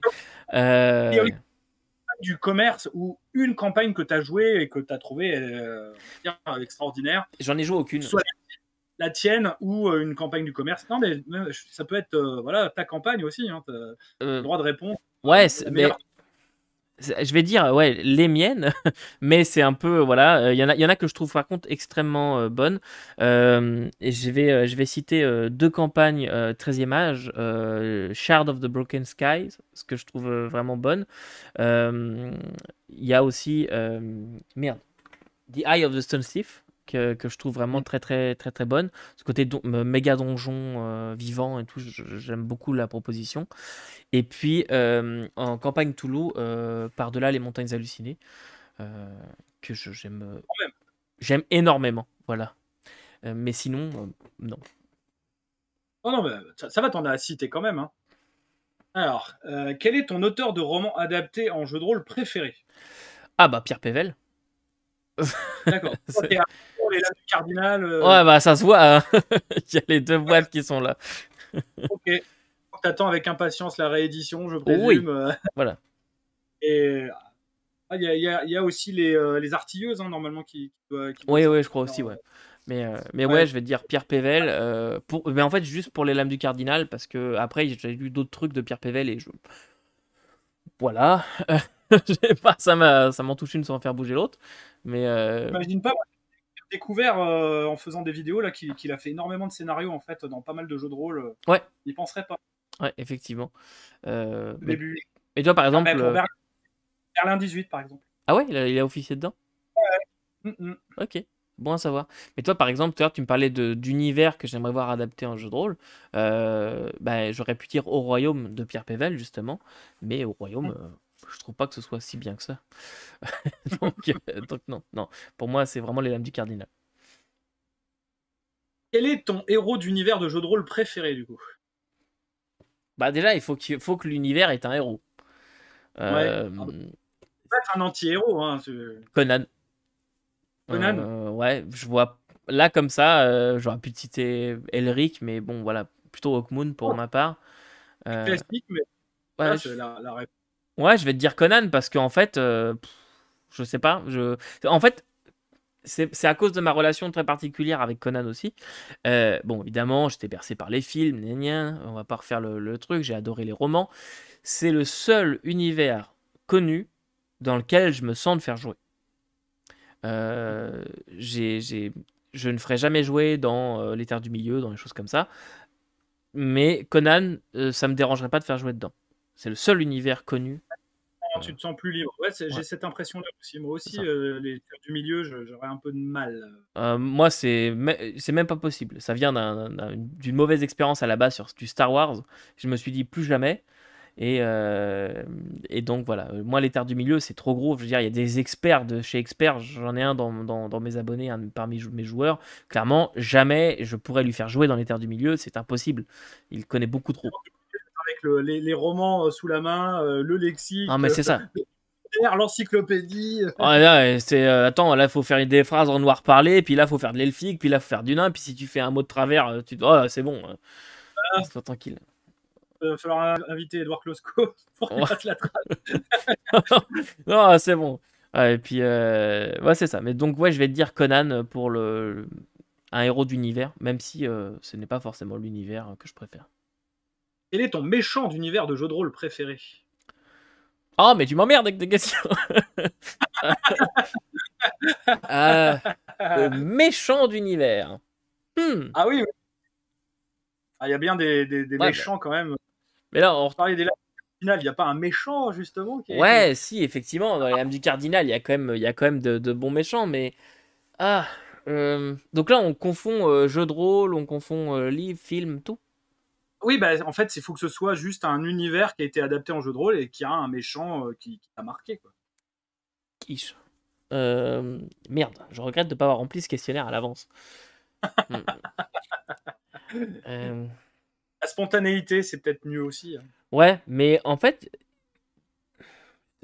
du commerce ou une campagne que tu as jouée et que tu as trouvé euh, extraordinaire. J'en ai joué aucune. Soit la tienne ou euh, une campagne du commerce. Non, mais euh, ça peut être voilà ta campagne aussi. Hein, le droit de répondre Ouais, mais je vais dire, ouais, les miennes, mais c'est un peu, voilà, euh, il y, en a, y en a que je trouve par contre extrêmement euh, bonnes. Euh, et je vais, je vais citer deux campagnes 13e âge, Shard of the Broken Skies, ce que je trouve vraiment bonne. Il y a aussi, merde, The Eye of the Stone Thief, euh, que, je trouve vraiment mmh. très très très très bonne. Ce côté méga donjon euh, vivant et tout, j'aime beaucoup la proposition. Et puis euh, en campagne Toulouse, par-delà les montagnes hallucinées, que j'aime j'aime énormément. Voilà. mais sinon, non. Oh non, ça, va, t'en as à citer quand même. Hein. Alors, quel est ton auteur de roman adapté en jeu de rôle préféré Ah bah Pierre Pével. D'accord. lames du cardinal. Euh. Ouais, bah ça se voit. Hein. Il y a les deux boîtes qui sont là. ok. t'attend avec impatience la réédition, je présume. Oui. voilà. Et ah, il y, a aussi les, euh, les artilleuses, hein, normalement, qui. oui, oui, je crois aussi, ouais. Euh, mais, mais ouais. je vais dire Pierre Pével. pour, mais en fait, juste pour les lames du cardinal, parce que après, j'ai lu d'autres trucs de Pierre Pével et je. Voilà. pas, ça m'en touche une sans faire bouger l'autre. Mais. pas, découvert euh, en faisant des vidéos là qu'il a fait énormément de scénarios en fait dans pas mal de jeux de rôle. Euh, ouais. Il penserait pas. Ouais, effectivement. Euh, mais... toi, par ah, exemple. Berlin... 18, par exemple. Ah ouais, il a, officier dedans mm, mm. Ok. Bon à savoir. Mais toi, par exemple, tu me parlais d'univers que j'aimerais voir adapté en jeu de rôle. Euh, bah, J'aurais pu dire Au Royaume de Pierre Pével, justement. Mais Au Royaume, je trouve pas que ce soit si bien que ça. Euh, donc, non, non. Pour moi, c'est vraiment les lames du cardinal. Quel est ton héros d'univers de jeu de rôle préféré du coup Bah déjà, il faut, qu'il faut que l'univers est un héros. Euh, ouais. être un anti-héros. Hein, Conan. Conan euh, Ouais, je vois. Là, comme ça, euh, j'aurais pu citer Elric, mais bon, voilà, plutôt Hawkmoon pour oh. ma part. Classique, mais ouais, la réponse Ouais, je vais te dire Conan parce qu'en fait, euh, je sais pas. Je... En fait, c'est à cause de ma relation très particulière avec Conan aussi. Euh, bon, évidemment, j'étais bercé par les films, gna on va pas refaire le, truc, j'ai adoré les romans. C'est le seul univers connu dans lequel je me sens de faire jouer. Euh, je ne ferai jamais jouer dans les terres du milieu, dans les choses comme ça. Mais Conan, ça me dérangerait pas de faire jouer dedans. C'est le seul univers connu tu te sens plus libre. J'ai cette impression-là aussi. Moi aussi, euh, les terres du milieu, j'aurais un peu de mal. Euh. Euh, moi, c'est même pas possible. Ça vient d'une mauvaise expérience à la base sur du Star Wars. Je me suis dit plus jamais. Et, et donc voilà, moi les terres du milieu c'est trop gros, je veux dire, il y a des experts de chez experts, j'en ai un dans, mes abonnés, parmi mes joueurs, clairement jamais je pourrais lui faire jouer dans les terres du milieu, c'est impossible, il connaît beaucoup trop avec les, romans euh, sous la main, euh, le lexique. mais c'est euh, ça. L'encyclopédie. Ah, là, c'est, attends, là, faut faire des phrases en noir parlé, puis là, il faut faire de l'elfique, puis là, il faut faire du nain, puis si tu fais un mot de travers, tu dois. Oh, c'est bon. Voilà. Sois tranquille. Il va falloir inviter Edouard Closco pour fasse la trame. non, c'est bon. et puis, ouais, c'est ça. Mais donc, ouais, je vais te dire Conan pour le, un héros d'univers, même si ce n'est pas forcément l'univers que je préfère. Quel est ton méchant d'univers de jeu de rôle préféré Ah, oh, mais tu m'emmerdes avec des questions euh, Le méchant d'univers. Hmm. Ah oui, Ah, il y a bien des, bah. méchants quand même. Mais là, on parler des il n'y a pas un méchant justement qui Ouais, si, effectivement, dans les du Cardinal, il y a quand même, il y a quand même de, bons méchants, mais. Ah euh, Donc là, on confond euh, jeu de rôle, on confond livre, film, tout. Oui, bah, en fait, il faut que ce soit juste un univers qui a été adapté en jeu de rôle et qui a un méchant euh, qui, t'a a marqué. Quoi. Euh, merde, je regrette de ne pas avoir rempli ce questionnaire à l'avance. Mm, mm. Euh. La spontanéité, c'est peut-être mieux aussi. Hein. Ouais, mais en fait,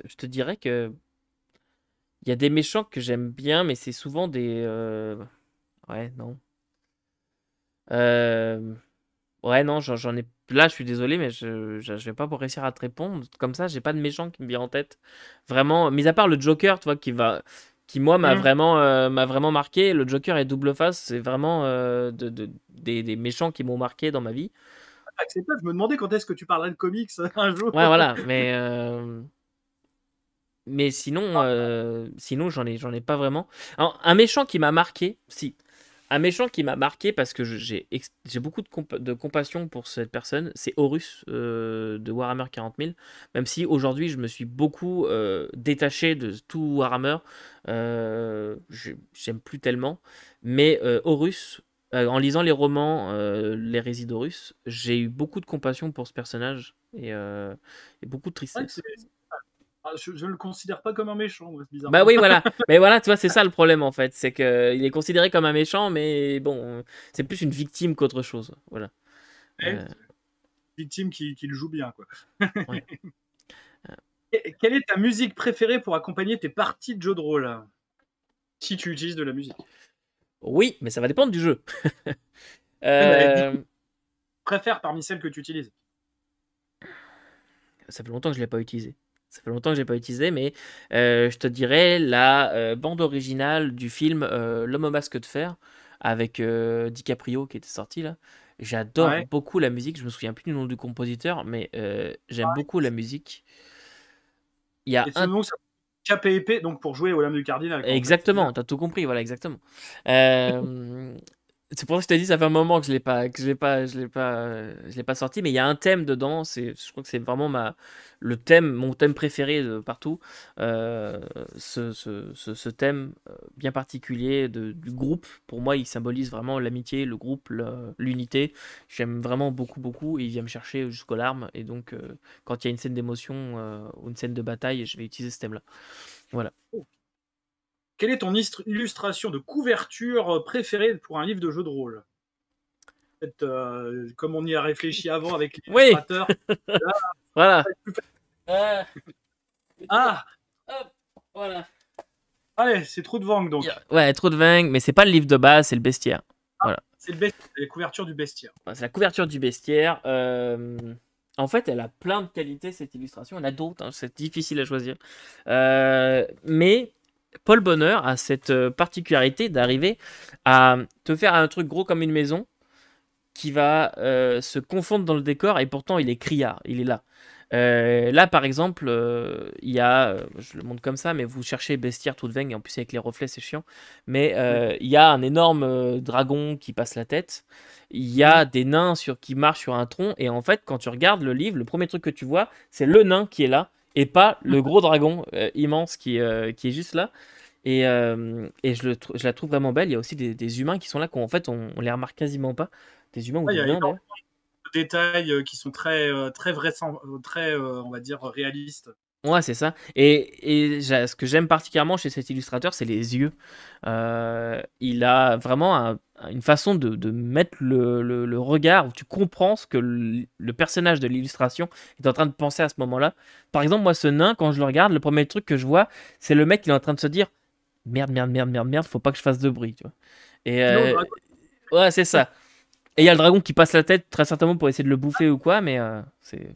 je te dirais que il y a des méchants que j'aime bien, mais c'est souvent des. Ouais, non. Euh. Ouais, non, j'en ai. Là, je suis désolé, mais je, ne vais pas pour réussir à te répondre. Comme ça, j'ai pas de méchant qui me vient en tête. Vraiment, mis à part le Joker, tu vois, qui va. Qui, moi, m'a mmh. vraiment, euh, vraiment marqué. Le Joker et Double Face, c'est vraiment euh, des, méchants qui m'ont marqué dans ma vie. Acceptable, je me demandais quand est-ce que tu parlerais de comics un jour. Ouais, voilà, mais. Euh, mais sinon, ah. sinon j'en ai, ai pas vraiment. un méchant qui m'a marqué, si, un méchant qui m'a marqué parce que j'ai beaucoup de, compassion pour cette personne, c'est Horus euh, de Warhammer 40 Même si aujourd'hui je me suis beaucoup euh, détaché de tout Warhammer, euh, j'aime plus tellement. Mais Horus, en lisant les romans Les Horus, j'ai eu beaucoup de compassion pour ce personnage et, beaucoup de tristesse. Ah, je, ne le considère pas comme un méchant, bizarre. Bah oui, voilà. mais voilà, tu vois, c'est ça le problème en fait, c'est que il est considéré comme un méchant, mais bon, c'est plus une victime qu'autre chose, voilà. Eh, euh. Victime qui, qui, le joue bien, quoi. Euh. Quelle est ta musique préférée pour accompagner tes parties de jeu de rôle Si tu utilises de la musique. Oui, mais ça va dépendre du jeu. Eh ben, euh... Préfère parmi celles que tu utilises. Ça fait longtemps que je ne l'ai pas utilisée ça fait longtemps que j'ai pas utilisé, mais euh, je te dirais la euh, bande originale du film euh, L'homme au masque de fer avec DiCaprio qui était sorti là. J'adore beaucoup la musique, je me souviens plus du nom du compositeur, mais j'aime beaucoup la musique. Il y a Et un nom, cap et donc pour jouer au lame du cardinal. Exactement, tu as tout compris, voilà, exactement. C'est pour ça que je t'ai dit, ça fait un moment que je l'ai pas, que je l'ai pas, je l'ai pas, je l'ai pas sorti. Mais il y a un thème dedans. C'est, je crois que c'est vraiment ma, le thème, mon thème préféré de partout. Euh, ce, ce, ce, thème euh, bien particulier de, du groupe. Pour moi, il symbolise vraiment l'amitié, le groupe, l'unité. J'aime vraiment beaucoup, beaucoup. il vient me chercher jusqu'aux larmes. Et donc, euh, quand il y a une scène d'émotion ou une scène de bataille, je vais utiliser ce thème-là. Voilà. Quelle est ton illustration de couverture euh, préférée pour un livre de jeu de rôle euh, Comme on y a réfléchi avant avec l'illustrateur. voilà. Euh. Ah Voilà. Allez, c'est trop de Vang donc. Ouais, trop de Vang, mais c'est pas le livre de base, c'est le bestiaire. Ah, voilà. C'est le la couverture du bestiaire. C'est la couverture du bestiaire. En fait, elle a plein de qualités cette illustration. On a d'autres. Hein, c'est difficile à choisir. mais Paul Bonheur a cette euh, particularité d'arriver à te faire un truc gros comme une maison qui va euh, se confondre dans le décor et pourtant il est criard, il est là. Euh, là par exemple, il y a, je le montre comme ça, mais vous cherchez Bestiaire toute de et en plus avec les reflets c'est chiant, mais il y a un énorme dragon qui passe la tête, il y a des nains sur, qui marchent sur un tronc et en fait quand tu regardes le livre, le premier truc que tu vois c'est le nain qui est là et pas le gros dragon euh, immense qui, euh, qui est juste là. Et, euh, je, la trouve vraiment belle. Il y a aussi des, humains qui sont là, qu'en fait, on, les remarque quasiment pas. Des humains ah, des détails qui sont très, très, très on va dire, réalistes. Ouais, c'est ça. Et, et ce que j'aime particulièrement chez cet illustrateur, c'est les yeux. Euh, il a vraiment une façon de, mettre le, le, regard où tu comprends ce que le, personnage de l'illustration est en train de penser à ce moment-là. Par exemple, moi, ce nain, quand je le regarde, le premier truc que je vois, c'est le mec qui est en train de se dire merde, merde, merde, merde, merde, faut pas que je fasse de bruit. Tu vois. Et euh, ouais, c'est ça. Et il y a le dragon qui passe la tête, très certainement pour essayer de le bouffer ou quoi, mais euh, c'est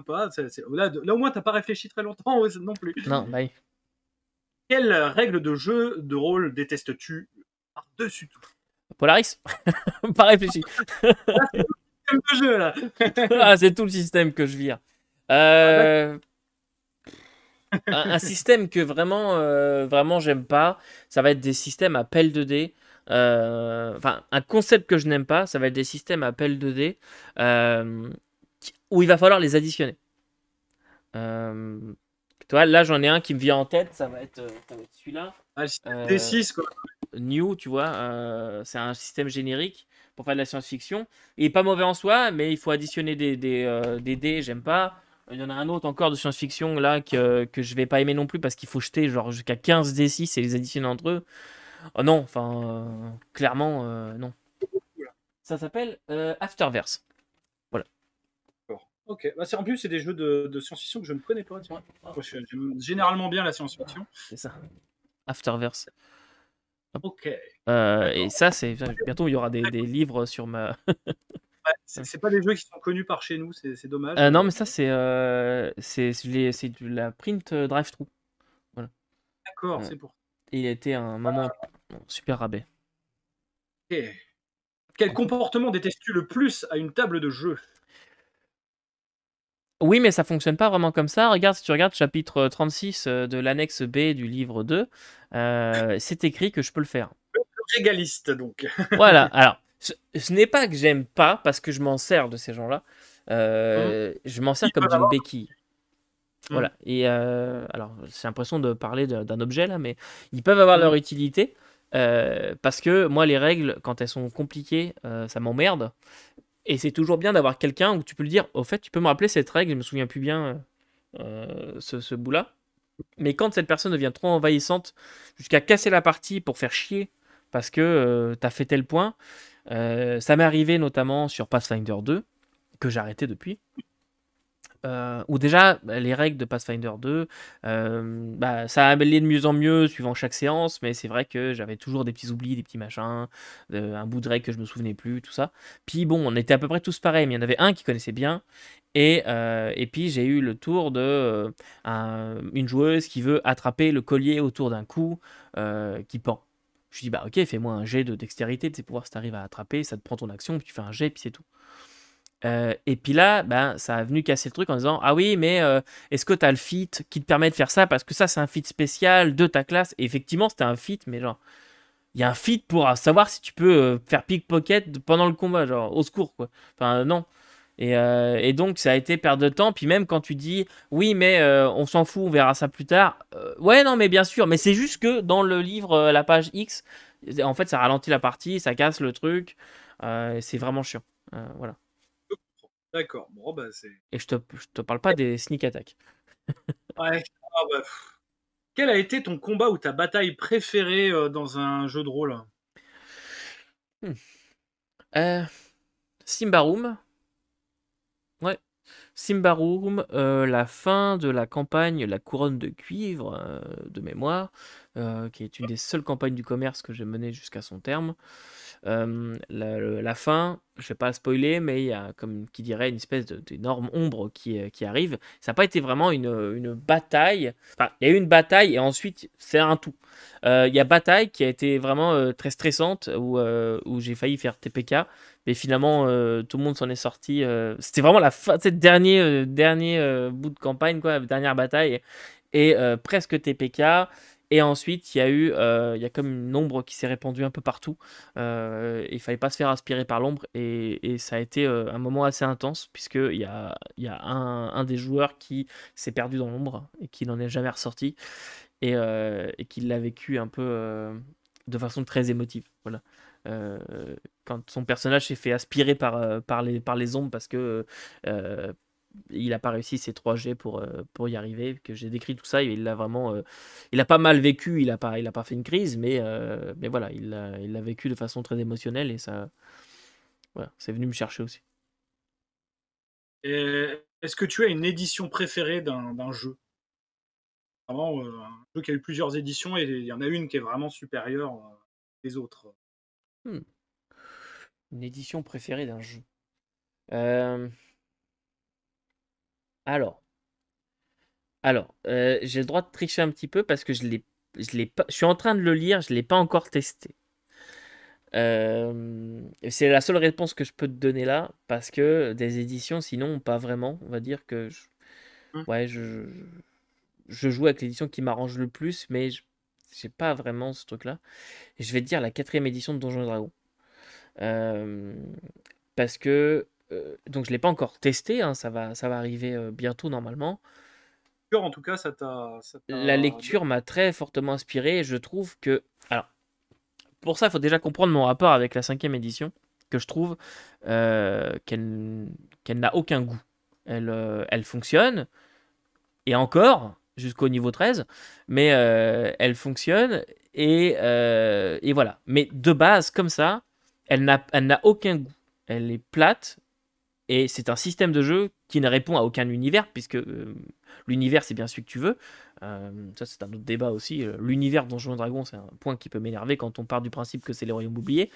pas Là, au moins, t'as pas réfléchi très longtemps non plus. Non, bye. Quelle règle de jeu de rôle détestes-tu par-dessus tout Polaris Pas réfléchi. Ah, ah, c'est tout le système que je vire. Euh... Ah, un, système que vraiment, euh, vraiment j'aime pas, ça va être des systèmes à pelle de d euh, enfin, un concept que je n'aime pas, ça va être des systèmes à pelle de dés. Euh, où il va falloir les additionner. Euh, toi, là, j'en ai un qui me vient en tête, ça va être, euh, celui-là. Ah, 6 euh, quoi. New, tu vois, euh, c'est un système générique pour faire de la science-fiction. Il est pas mauvais en soi, mais il faut additionner des, des, des dés, j'aime pas. Il y en a un autre encore de science-fiction là que, que je vais pas aimer non plus parce qu'il faut jeter genre jusqu'à 15 D6 et les additionner entre eux. Oh non, enfin, clairement, non. Ça s'appelle Afterverse. Ok, bah, en plus, c'est des jeux de, science-fiction que je ne connais pas. Ah. j'aime généralement bien la science-fiction. Ah, c'est ça. Afterverse. Ok. Euh, et ça, c'est bientôt il y aura des, livres sur ma. c'est pas des jeux qui sont connus par chez nous, c'est dommage. Euh, non, mais ça, c'est euh, c'est la print drive-through. D'accord, c'est pour. Et il été un moment super rabais. Quel comportement détestes-tu le plus à une table de jeu oui, mais ça fonctionne pas vraiment comme ça. Regarde, si tu regardes chapitre 36 euh, euh, de l'annexe B du livre 2, euh, c'est écrit que je peux le faire. Régaliste, donc. voilà, alors, ce, n'est pas que j'aime pas, parce que je m'en sers de ces gens-là. Je m'en sers comme d'une béquille. Hmm. Voilà, et alors, c'est l'impression de parler d'un objet là, mais ils peuvent avoir leur hmm. utilité. parce que moi, les règles, quand elles sont compliquées, ça m'emmerde et c'est toujours bien d'avoir quelqu'un où tu peux lui dire, au fait, tu peux me rappeler cette règle, je me souviens plus bien euh, ce, bout-là. Mais quand cette personne devient trop envahissante, jusqu'à casser la partie pour faire chier, parce que tu euh, t'as fait tel point, euh, ça m'est arrivé notamment sur Pathfinder 2, que j'ai arrêté depuis, euh, ou déjà bah, les règles de Pathfinder 2, euh, bah, ça amélioré de mieux en mieux suivant chaque séance, mais c'est vrai que j'avais toujours des petits oublis, des petits machins, un bout de règle que je me souvenais plus, tout ça. Puis bon, on était à peu près tous pareils, mais il y en avait un qui connaissait bien, et, euh, et puis j'ai eu le tour de une joueuse qui veut attraper le collier autour d'un coup qui pend. Je lui dis, bah ok, fais-moi un jet de dextérité, tu sais, pour voir si arrives à attraper, ça te prend ton action, puis tu fais un jet, puis c'est tout. Euh, et puis là, ben, ça a venu casser le truc en disant Ah oui, mais euh, est-ce que tu as le fit qui te permet de faire ça Parce que ça, c'est un fit spécial de ta classe. Et effectivement, c'était un fit, mais genre, il y a un fit pour euh, savoir si tu peux faire pickpocket pendant le combat, genre, au secours, quoi. Enfin, non. Et, et donc, ça a été perte de temps. Puis même quand tu dis Oui, mais on s'en fout, on verra ça plus tard. ouais, non, mais bien sûr. Mais c'est juste que dans le livre, la page X, en fait, ça ralentit la partie, ça casse le truc. c'est vraiment chiant. voilà. D'accord. Bon, bah, c'est. Et je te, te parle pas des sneak attacks. ouais. Ah, bah, Quel a été ton combat ou ta bataille préférée euh, dans un jeu de rôle hmm. euh, Simbarum. Ouais. Simbarum, euh, la fin de la campagne La Couronne de Cuivre, de mémoire. Euh, qui est une des seules campagnes du commerce que j'ai menée jusqu'à son terme. Euh, la, fin, je vais pas spoiler, mais il y a, comme qui dirait, une espèce d'énorme ombre qui, euh, qui arrive. Ça n'a pas été vraiment une, une bataille. Enfin, il y a eu une bataille et ensuite, c'est un tout. il y a bataille qui a été vraiment très stressante, où, où j'ai failli faire TPK, mais finalement, tout le monde s'en est sorti. C'était vraiment la fin, cette dernier, dernier bout de campagne, quoi, dernière bataille. Et presque TPK, et ensuite, il y a eu, euh, il y a comme une ombre qui s'est répandue un peu partout. Euh, il fallait pas se faire aspirer par l'ombre et, ça a été euh, un moment assez intense puisque il y a, un, des joueurs qui s'est perdu dans l'ombre et qui n'en est jamais ressorti et, qui l'a vécu un peu de façon très émotive. Voilà. quand son personnage s'est fait aspirer par les ombres parce que il n'a pas réussi ses 3G pour, euh, pour y arriver, que j'ai décrit tout ça, il l'a vraiment, euh, il a pas mal vécu, il n'a pas, pas fait une crise, mais, euh, mais voilà, il l'a il vécu de façon très émotionnelle et ça, voilà, c'est venu me chercher aussi. Est-ce que tu as une édition préférée d'un jeu Vraiment, un jeu qui a eu plusieurs éditions et il y en a une qui est vraiment supérieure des autres. Hmm. Une édition préférée d'un jeu. Alors, alors, euh, j'ai le droit de tricher un petit peu parce que je suis en train de le lire, je l'ai pas encore testé. Euh, c'est la seule réponse que je peux te donner là parce que des éditions, sinon pas vraiment. On va dire que, je, mmh. ouais, je, joue avec l'édition qui m'arrange le plus, mais je n'ai pas vraiment ce truc là. je vais te dire la quatrième édition de Donjons et Dragons. Euh, parce que euh, donc je ne l'ai pas encore testé, hein, ça, va, ça va arriver euh, bientôt normalement. En tout cas, La lecture m'a très fortement inspiré je trouve que. Alors, pour ça, il faut déjà comprendre mon rapport avec la cinquième édition, que je trouve euh, qu'elle n'a aucun goût. Elle, elle fonctionne, et encore, jusqu'au niveau 13, mais elle fonctionne, et, et voilà. Mais de base, comme ça, elle n'a aucun goût. Elle est plate, et c'est un système de jeu qui ne répond à aucun univers, puisque euh, l'univers, c'est bien celui que tu veux. Euh, ça, c'est un autre débat aussi. Euh, l'univers Donjons et Dragon c'est un point qui peut m'énerver quand on part du principe que c'est les royaumes oubliés.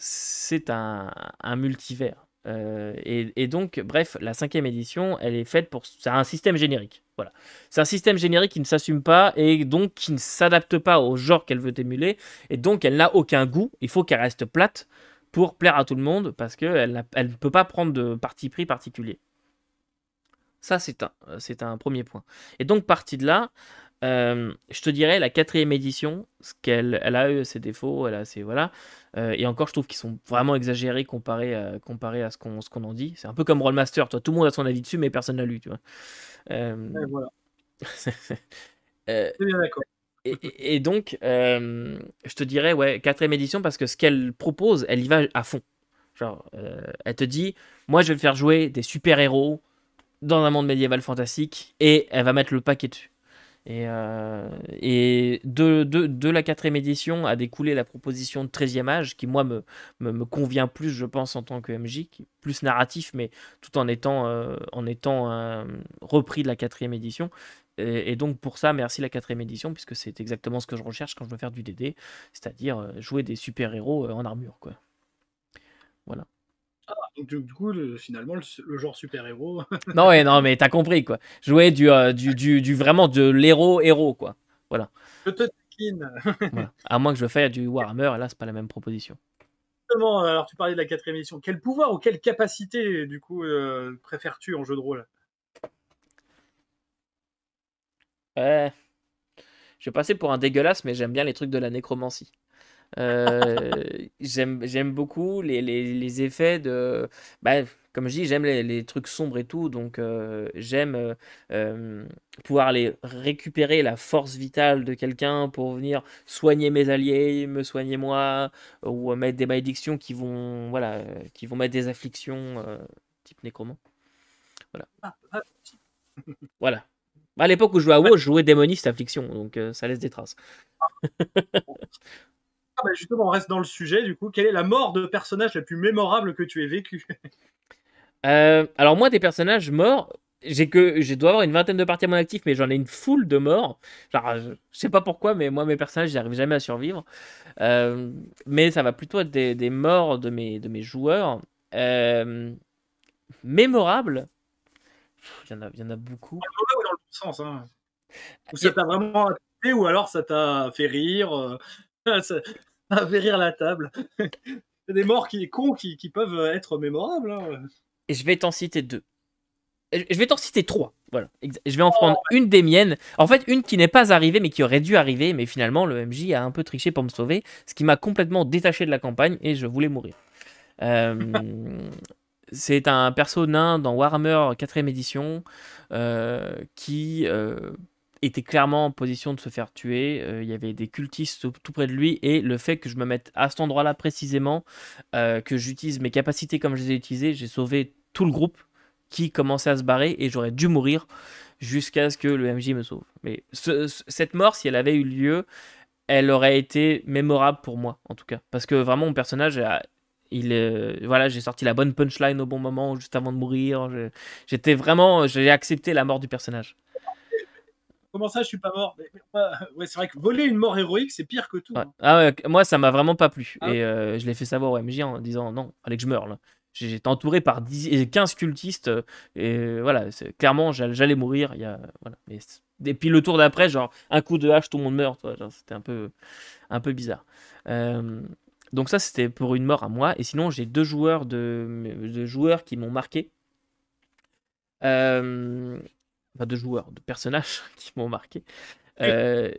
C'est un, multivers. et, donc, bref, la cinquième édition, elle est faite pour. C'est un système générique. Voilà. C'est un système générique qui ne s'assume pas et donc qui ne s'adapte pas au genre qu'elle veut émuler. Et donc, elle n'a aucun goût. Il faut qu'elle reste plate pour plaire à tout le monde parce qu'elle ne peut pas prendre de parti pris particulier. Ça, c'est un, un, premier point. Et donc, parti de là, euh, je te dirais, la quatrième édition, ce qu'elle elle a eu ses défauts, elle a voilà, euh, et encore je trouve qu'ils sont vraiment exagérés comparé à, comparé à ce qu'on en dit. C'est un peu comme Rollmaster, toi, tout le monde a son avis dessus, mais personne n'a lu, tu vois. Euh, bien d'accord et, donc, euh, je te dirais, ouais, quatrième édition, parce que ce qu'elle propose, elle y va à fond. Genre, euh, elle te dit, moi je vais faire jouer des super-héros dans un monde médiéval fantastique, et elle va mettre le paquet dessus. Et, euh, et de, de, de, la quatrième édition a découlé la proposition de 13e âge, qui moi me, me, convient plus, je pense, en tant que MJ, plus narratif, mais tout en étant, en étant repris de la quatrième édition. Et, donc pour ça, merci la quatrième édition, puisque c'est exactement ce que je recherche quand je veux faire du DD, c'est-à-dire euh, jouer des super-héros euh, en armure. quoi. Voilà. Ah, donc du, coup, finalement, le, genre super-héros. non, non, mais t'as compris, quoi. Jouer du, euh, du, vraiment de l'héros-héros, quoi. Voilà. Je te voilà. À moins que je fasse du Warhammer, et là, c'est pas la même proposition. Exactement. alors tu parlais de la quatrième édition. Quel pouvoir ou quelle capacité, du coup, préfères-tu en jeu de rôle Ouais. Je vais passer pour un dégueulasse, mais j'aime bien les trucs de la nécromancie. Euh, j'aime beaucoup les, les, les, effets de. Bah, comme je dis, j'aime les, les, trucs sombres et tout, donc euh, j'aime euh, euh, pouvoir les récupérer la force vitale de quelqu'un pour venir soigner mes alliés, me soigner moi, ou mettre des malédictions qui vont, voilà, qui vont mettre des afflictions type nécromant. Voilà. Ah, ah, voilà. Bah, à l'époque où je jouais à WoW, je jouais démoniste affliction, donc euh, ça laisse des traces. Ah, bah, justement, on reste dans le sujet du coup. Quelle est la mort de personnage la plus mémorable que tu aies vécu euh, Alors moi, des personnages morts, j'ai que je dois avoir une vingtaine de parties à mon actif, mais j'en ai une foule de morts. Genre, euh, je, sais pas pourquoi, mais moi mes personnages, j'arrive jamais à survivre. mais ça va plutôt être des, des, morts de mes de mes joueurs. mémorables. Il y, en a, il y en a beaucoup sens. Hein. Ou ça t'a vraiment ou alors ça t'a fait rire, euh, ça a fait rire la table. c'est des morts qui, cons qui, qui peuvent euh, être mémorables. Hein. Et je vais t'en citer deux. Je vais t'en citer trois. Voilà. Je vais en oh, prendre une des miennes. En fait, une qui n'est pas arrivée, mais qui aurait dû arriver. Mais finalement, le MJ a un peu triché pour me sauver, ce qui m'a complètement détaché de la campagne et je voulais mourir. Euh, c'est un personnage nain dans Warhammer 4ème édition euh, qui euh, était clairement en position de se faire tuer. Euh, il y avait des cultistes tout, près de lui et le fait que je me mette à cet endroit-là précisément, que j'utilise mes capacités comme je les ai utilisées, j'ai sauvé tout le groupe qui commençait à se barrer et j'aurais dû mourir jusqu'à ce que le MJ me sauve. Mais cette mort, si elle avait eu lieu, elle aurait été mémorable pour moi en tout cas. Parce que vraiment mon personnage a il, euh, voilà, j'ai sorti la bonne punchline au bon moment, juste avant de mourir. J'étais vraiment, j'ai accepté la mort du personnage. Comment ça, je suis pas mort ouais, C'est vrai que voler une mort héroïque, c'est pire que tout. Hein. Ah moi, ça m'a vraiment pas plu. Ah. Et euh, je l'ai fait savoir au MJ en disant non, allez que je meure là. J'étais entouré par 10, 15 cultistes euh, et voilà, clairement, j'allais mourir. Il y a, voilà, et puis le tour d'après, genre un coup de hache, tout le monde meurt. C'était un peu, un peu bizarre. Euh, donc ça, c'était pour une mort à moi. Et sinon, j'ai deux joueurs, de, joueurs qui m'ont marqué. Euh, enfin, deux joueurs, deux personnages qui m'ont marqué. Euh,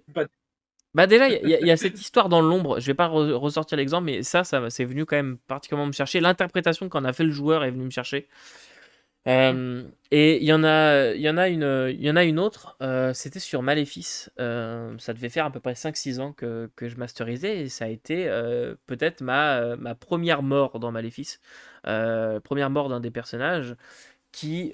bah déjà, il y, a cette histoire dans l'ombre. Je vais pas ressortir l'exemple, mais ça, ça c'est venu quand même particulièrement me chercher. L'interprétation qu'en a fait le joueur est venue me chercher. Euh, et il y en a, il y en a une, il y en a une autre. Euh, c'était sur Maléfice. Euh, ça devait faire à peu près 5-6 ans que, que, je masterisais et ça a été peut-être ma, ma première mort dans Maléfice, première mort d'un des personnages qui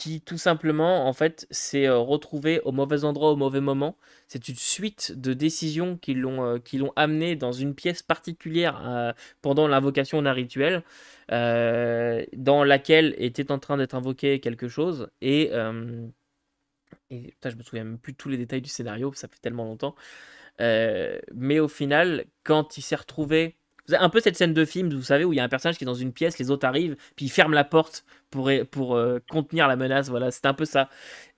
qui tout simplement en fait s'est euh, retrouvé au mauvais endroit au mauvais moment. C'est une suite de décisions qui l'ont euh, qui l'ont amené dans une pièce particulière euh, pendant l'invocation d'un rituel dans laquelle était en train d'être invoqué quelque chose et, et putain, je me souviens même plus de tous les détails du scénario, ça fait tellement longtemps. mais au final, quand il s'est retrouvé un peu cette scène de film, vous savez, où il y a un personnage qui est dans une pièce, les autres arrivent, puis ils ferment la porte pour, pour euh, contenir la menace. Voilà, c'est un peu ça.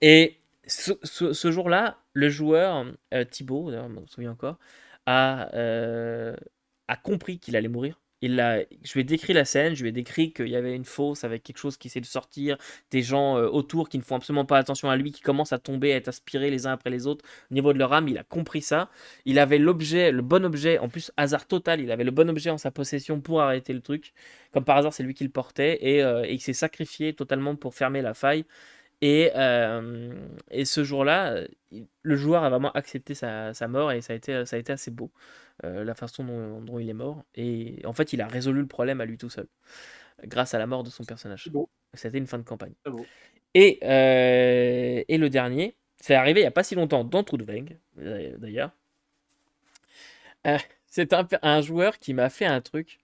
Et ce, jour-là, le joueur, euh, Thibaut, je me encore, a, euh, a compris qu'il allait mourir il a, je lui ai décrit la scène, je lui ai décrit qu'il y avait une fosse avec quelque chose qui essaie de sortir, des gens euh, autour qui ne font absolument pas attention à lui, qui commencent à tomber, à être aspirés les uns après les autres au niveau de leur âme. Il a compris ça. Il avait l'objet, le bon objet, en plus hasard total, il avait le bon objet en sa possession pour arrêter le truc. Comme par hasard, c'est lui qui le portait et euh, il s'est sacrifié totalement pour fermer la faille. Euh, et, ce jour-là, le joueur a vraiment accepté sa, mort et ça a été, ça a été assez beau, euh, la façon dont, il est mort. Et en fait, il a résolu le problème à lui tout seul, grâce à la mort de son personnage. C'était une fin de campagne. Et, euh, et le dernier, c'est arrivé il n'y a pas si longtemps dans Trudveng, d'ailleurs. C'est un, un, joueur qui m'a fait un truc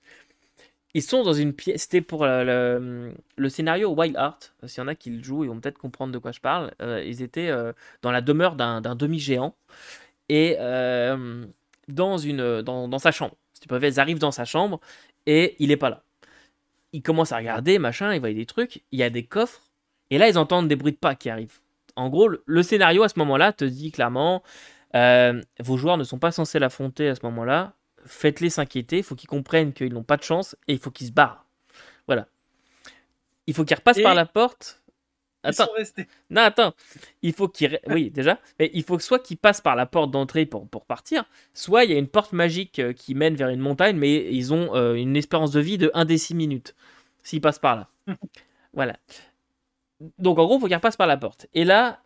ils sont dans une pièce. C'était pour le, scénario Wild Heart. S'il y en a qui le jouent, ils vont peut-être comprendre de quoi je parle. Euh, ils étaient euh, dans la demeure d'un demi-géant et euh, dans, une, dans, sa chambre. Ils arrivent dans sa chambre et il n'est pas là. Ils commencent à regarder, machin, ils voient des trucs. Il y a des coffres. Et là, ils entendent des bruits de pas qui arrivent. En gros, le, le scénario à ce moment-là te dit clairement vos joueurs ne sont pas censés l'affronter à ce moment-là faites-les s'inquiéter, il faut qu'ils comprennent qu'ils n'ont pas de chance et il faut qu'ils se barrent. Voilà. Il faut qu'ils repassent par la porte. Attends. Ils sont restés. Non, attends. Il faut qu'ils. oui, déjà. Mais il faut soit qu'ils passent par la porte d'entrée pour, partir, soit il y a une porte magique euh, qui mène vers une montagne, mais ils ont euh, une espérance de vie de 1 des 6 minutes s'ils passent par là. voilà. Donc en gros, il faut qu'ils repassent par la porte. Et là,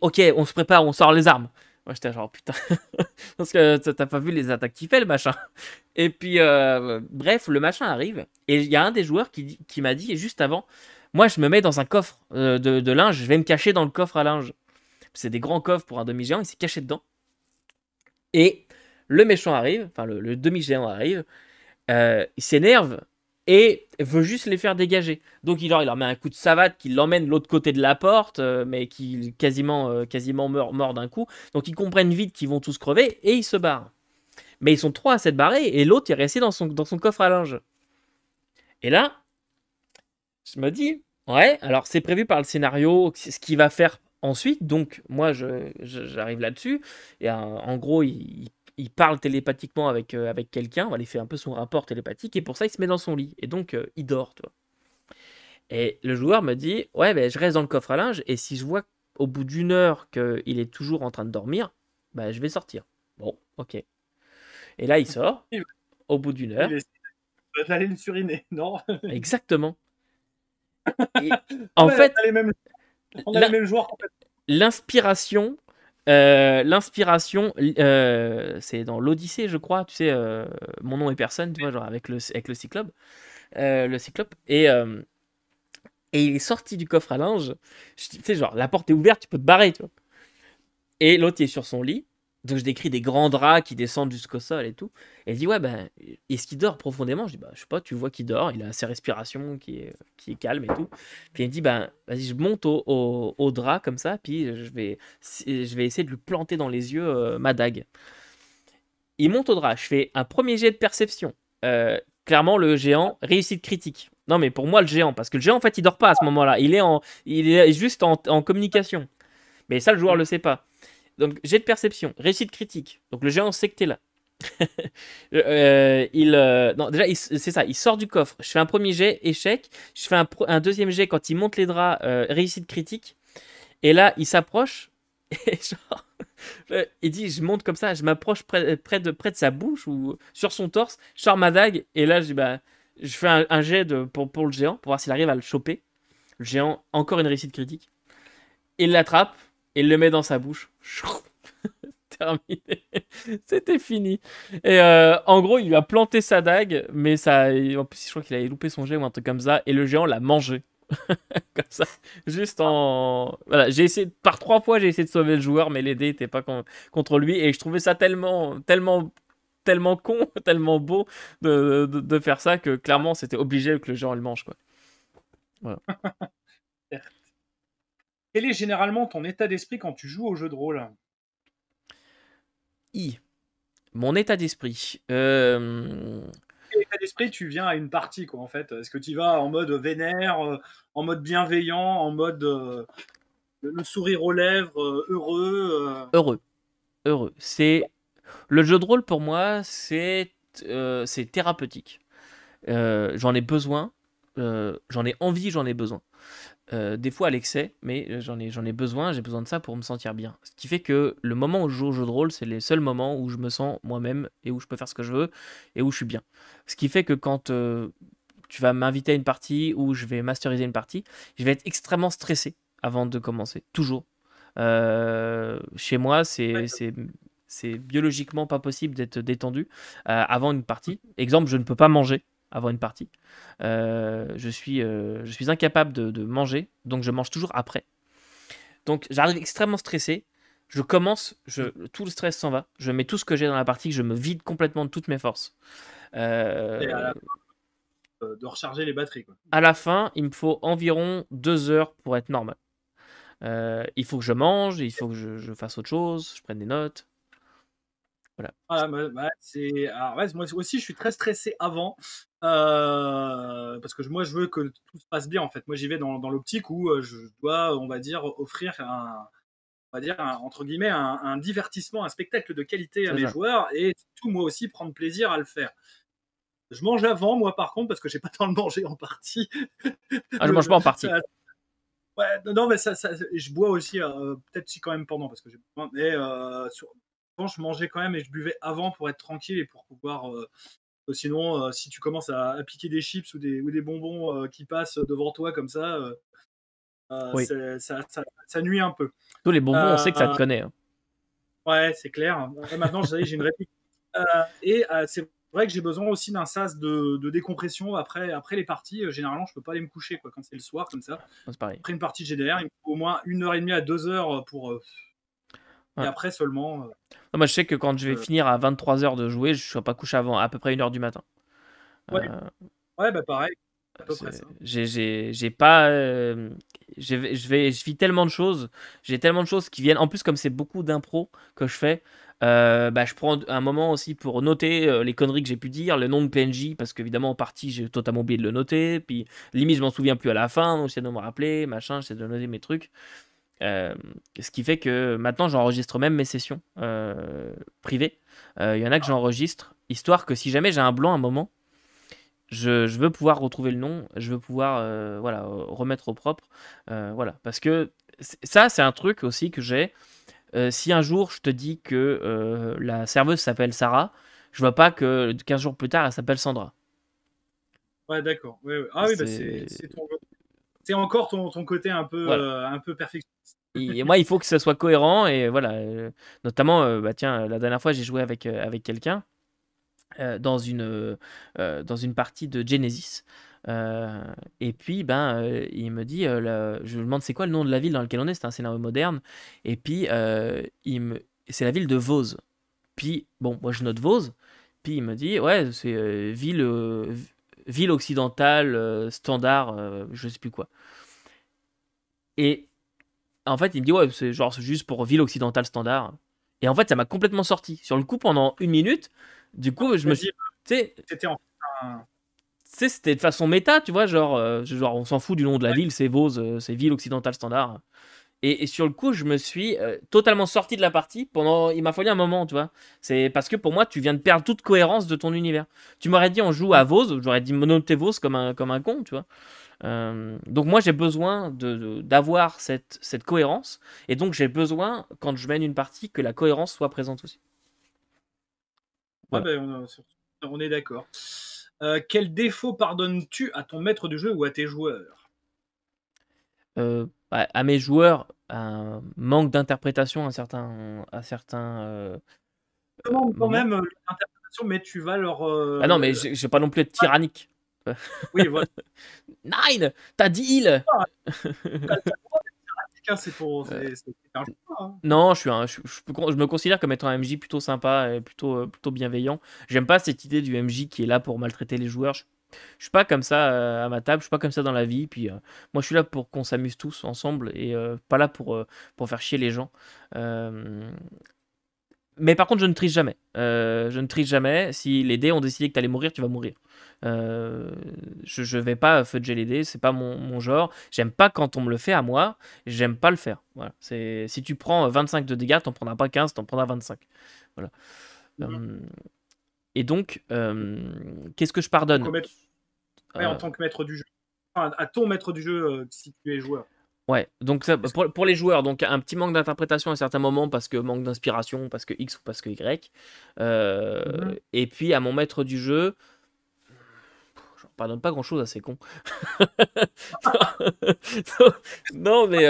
ok, on se prépare, on sort les armes. Moi, j'étais genre, putain. Parce que t'as pas vu les attaques qu'il fait, le machin. Et puis, euh, bref, le machin arrive. Et il y a un des joueurs qui, qui m'a dit, juste avant, moi, je me mets dans un coffre euh, de, linge. Je vais me cacher dans le coffre à linge. C'est des grands coffres pour un demi-géant. Il s'est caché dedans. Et le méchant arrive. Enfin, le, demi-géant arrive. Euh, il s'énerve et veut juste les faire dégager. Donc il leur, il met un coup de savate qui l'emmène de l'autre côté de la porte, euh, mais qui quasiment, euh, quasiment meurt mort d'un coup. Donc ils comprennent vite qu'ils vont tous crever et ils se barrent. Mais ils sont trois à s'être barrés et l'autre est resté dans son, dans son coffre à linge. Et là, je me dis, ouais, alors c'est prévu par le scénario, ce qu'il va faire ensuite. Donc moi, j'arrive je, j'arrive là-dessus. Et euh, en gros, il il parle télépathiquement avec, euh, avec quelqu'un, va il fait un peu son rapport télépathique, et pour ça, il se met dans son lit, et donc euh, il dort, Et le joueur me dit, ouais, ben, je reste dans le coffre à linge, et si je vois au bout d'une heure qu'il est toujours en train de dormir, ben, je vais sortir. Bon, ok. Et là, il sort, bah, au bout d'une heure. Il est le suriner, non Exactement. en fait, on a les mêmes, on L'inspiration, euh, l'inspiration, euh, c'est dans l'Odyssée, je crois, tu sais, euh, mon nom est personne, tu vois, genre avec le, le cyclope. le cyclope. Et, et il est sorti du coffre à linge. Tu sais, genre, la porte est ouverte, tu peux te barrer, tu vois. Et l'autre, est sur son lit. Donc je décris des grands draps qui descendent jusqu'au sol et tout. elle dit ouais ben est-ce qu'il dort profondément Je dis bah je sais pas, tu vois qu'il dort, il a ses respirations qui est, qui est calme et tout. Puis elle dit ben vas-y je monte au, drap comme ça, puis je vais je vais essayer de lui planter dans les yeux euh, ma dague. Il monte au drap, je fais un premier jet de perception. Euh, clairement le géant réussite critique. Non mais pour moi le géant parce que le géant en fait il dort pas à ce moment-là, il est en il est juste en, en communication. Mais ça le joueur le sait pas. Donc, jet de perception, réussite critique. Donc, le géant sait que t'es là. Euh, euh, il, euh, déjà, c'est ça, il sort du coffre. Je fais un premier jet, échec. Je fais un, deuxième jet quand il monte les draps, réussite critique. Et là, il s'approche. il dit Je monte comme ça, je m'approche près, de, près de sa bouche ou sur son torse. Je sors ma dague. Et là, je, bah, je fais un, jet de, pour, pour le géant pour voir s'il arrive à le choper. Le géant, encore une réussite critique. Il l'attrape et le met dans sa bouche. terminé. C'était fini. Et euh, en gros, il lui a planté sa dague, mais ça. En plus, je crois qu'il avait loupé son jet ou un truc comme ça, et le géant l'a mangé. comme ça. Juste en. Voilà, j'ai essayé. Par trois fois, j'ai essayé de sauver le joueur, mais les dés n'étaient pas contre lui, et je trouvais ça tellement. tellement tellement con, tellement beau de, de faire ça que clairement c'était obligé que le géant le mange quoi. Voilà. Quel est généralement ton état d'esprit quand tu joues au jeu de rôle I. Mon état d'esprit. Euh, état d'esprit tu viens à une partie, quoi, en fait Est-ce que tu vas en mode vénère, euh, en mode bienveillant, en mode euh, le sourire aux lèvres, heureux Heureux. Heureux. C'est. Le jeu de rôle pour moi, c'est c'est thérapeutique. j'en ai besoin, j'en ai envie, j'en ai besoin. Euh, des fois à l'excès, mais euh, j'en ai, besoin, j'ai besoin de ça pour me sentir bien. Ce qui fait que le moment où je joue au jeu de rôle, c'est les seuls moments où je me sens moi-même et où je peux faire ce que je veux et où je suis bien. Ce qui fait que quand euh, tu vas m'inviter à une partie ou je vais masteriser une partie, je vais être extrêmement stressé avant de commencer, toujours. chez moi, c'est, c'est biologiquement pas possible d'être détendu avant une partie. Exemple, je ne peux pas manger avant une partie. Euh, je, suis, euh, je suis incapable de, manger, donc je mange toujours après. Donc j'arrive extrêmement stressé. Je commence, je, tout le stress s'en va. Je mets tout ce que j'ai dans la partie, je me vide complètement de toutes mes forces. Euh, de recharger les batteries. À la fin, il me faut environ deux heures pour être normal. il faut que je mange, il faut que je fasse autre chose, je prenne des notes. Bah, bah, c'est... moi aussi, je suis très stressé avant. Euh, parce que moi, je veux que tout se passe bien, en fait. Moi, j'y vais dans, dans l'optique où euh, je dois, on va dire, offrir un, on va dire, entre guillemets, un, divertissement, un spectacle de qualité à mes joueurs et tout, moi aussi, prendre plaisir à le faire. Je mange avant, moi, par contre, parce que j'ai pas le temps de manger en partie. Ah, je mange pas en partie. ouais, non, mais ça, je bois aussi, euh, peut-être si quand même pendant, parce que je mais sur, je mangeais quand même et je buvais avant pour être tranquille et pour pouvoir. Euh, euh, sinon, euh, si tu commences à appliquer des chips ou des, ou des bonbons qui passent devant toi comme ça, ça, nuit un peu. Tous les bonbons, on sait que ça te connaît. Hein. Ouais, c'est clair. Et maintenant, j'ai une réplique. et c'est vrai que j'ai besoin aussi d'un sas de, décompression après, après les parties. généralement, je peux pas aller me coucher quoi, quand c'est le soir, comme ça. Ah, après une partie de GDR, il me faut au moins une heure et demie à deux heures pour et après seulement. Euh, non, moi, je sais que quand je vais euh, finir à 23h de jouer, je ne pas couché avant à peu près 1h du matin. Euh, ouais, bah pareil. J'ai pas. je vais, je vis tellement de choses. J'ai tellement de choses qui viennent. En plus, comme c'est beaucoup d'impro que je fais, bah, je prends un moment aussi pour noter les conneries que j'ai pu dire, le nom de PNJ, parce qu'évidemment, en partie, j'ai totalement oublié de le noter. Puis, limite, je m'en souviens plus à la fin, donc j'essaie de me rappeler, machin, c'est de noter mes trucs. Euh, ce qui fait que maintenant j'enregistre même mes sessions euh, privées. Euh, il y en a que j'enregistre, histoire que si jamais j'ai un blanc à un moment, je, veux pouvoir retrouver le nom, je veux pouvoir voilà, remettre au propre. voilà. Parce que ça, c'est un truc aussi que j'ai. si un jour je te dis que la serveuse s'appelle Sarah, je vois pas que 15 jours plus tard elle s'appelle Sandra. Ouais, d'accord. Ah oui, bah, c'est ton c'est encore ton, côté un peu, euh, un peu perfectionniste. Et moi, il faut que ce soit cohérent et voilà. Euh, notamment, euh, bah tiens, la dernière fois, j'ai joué avec, avec quelqu'un dans une dans une partie de Genesis. et puis, ben, il me dit, je lui demande c'est quoi le nom de la ville dans laquelle on est, c'est un scénario moderne. Et puis, il me... c'est la ville de Vose. Puis, bon, moi je note Vose. Puis il me dit, ouais, c'est ville, ville occidentale, euh, standard, euh, je sais plus quoi. Et en fait, il me dit, ouais, c'est genre juste pour ville occidentale standard. Et en fait, ça m'a complètement sorti. Sur le coup, pendant une minute, du coup, je me suis. C'était en c'était de façon méta, tu vois, genre, euh, genre on s'en fout du nom de la ville, c'est Vos, c'est ville occidentale standard. Et, sur le coup, je me suis euh, totalement sorti de la partie pendant. Il m'a fallu un moment, tu vois. C'est parce que pour moi, tu viens de perdre toute cohérence de ton univers. Tu m'aurais dit on joue à Vos, j'aurais dit monoté Vos comme un, comme un con, tu vois. Euh, donc moi j'ai besoin d'avoir de, d'avoir cette, cette cohérence et donc j'ai besoin quand je mène une partie que la cohérence soit présente aussi. Ah ben, on, est d'accord. Euh, quel défaut pardonnes-tu à ton maître de jeu ou à tes joueurs euh, bah, à, mes joueurs un manque d'interprétation à certains. À certains euh, quand même euh, l'interprétation, mais tu vas leur. Ah non, mais je vais pas non plus être tyrannique. Oui, voilà. Nine T'as dit il Non, je, suis un, je, me considère comme étant un MJ plutôt sympa et plutôt, plutôt bienveillant. J'aime pas cette idée du MJ qui est là pour maltraiter les joueurs. Je suis pas comme ça euh, à ma table, je suis pas comme ça dans la vie. Puis euh, moi, je suis là pour qu'on s'amuse tous ensemble et euh, pas là pour, pour faire chier les gens. Mais par contre, je ne triche jamais. je ne triche jamais. Si les dés ont décidé que tu allais mourir, tu vas mourir. je, je vais pas fudger les dés, c'est pas mon, mon genre. J'aime pas quand on me le fait à moi, j'aime pas le faire. Voilà. Si tu prends 25 de dégâts, t'en prendras pas 15, t'en prendras 25. Voilà. Mmh. Hum. Et donc, euh, qu'est-ce que je pardonne en, tant que maître euh. du jeu, à ton maître du jeu euh, si tu es joueur. Ouais, donc ça, pour, les joueurs, donc un petit manque d'interprétation à certains moments parce que manque d'inspiration, parce que X ou parce que Y. Mhm. Et puis à mon maître du jeu, ne pardonne pas grand chose à ces cons. non, mais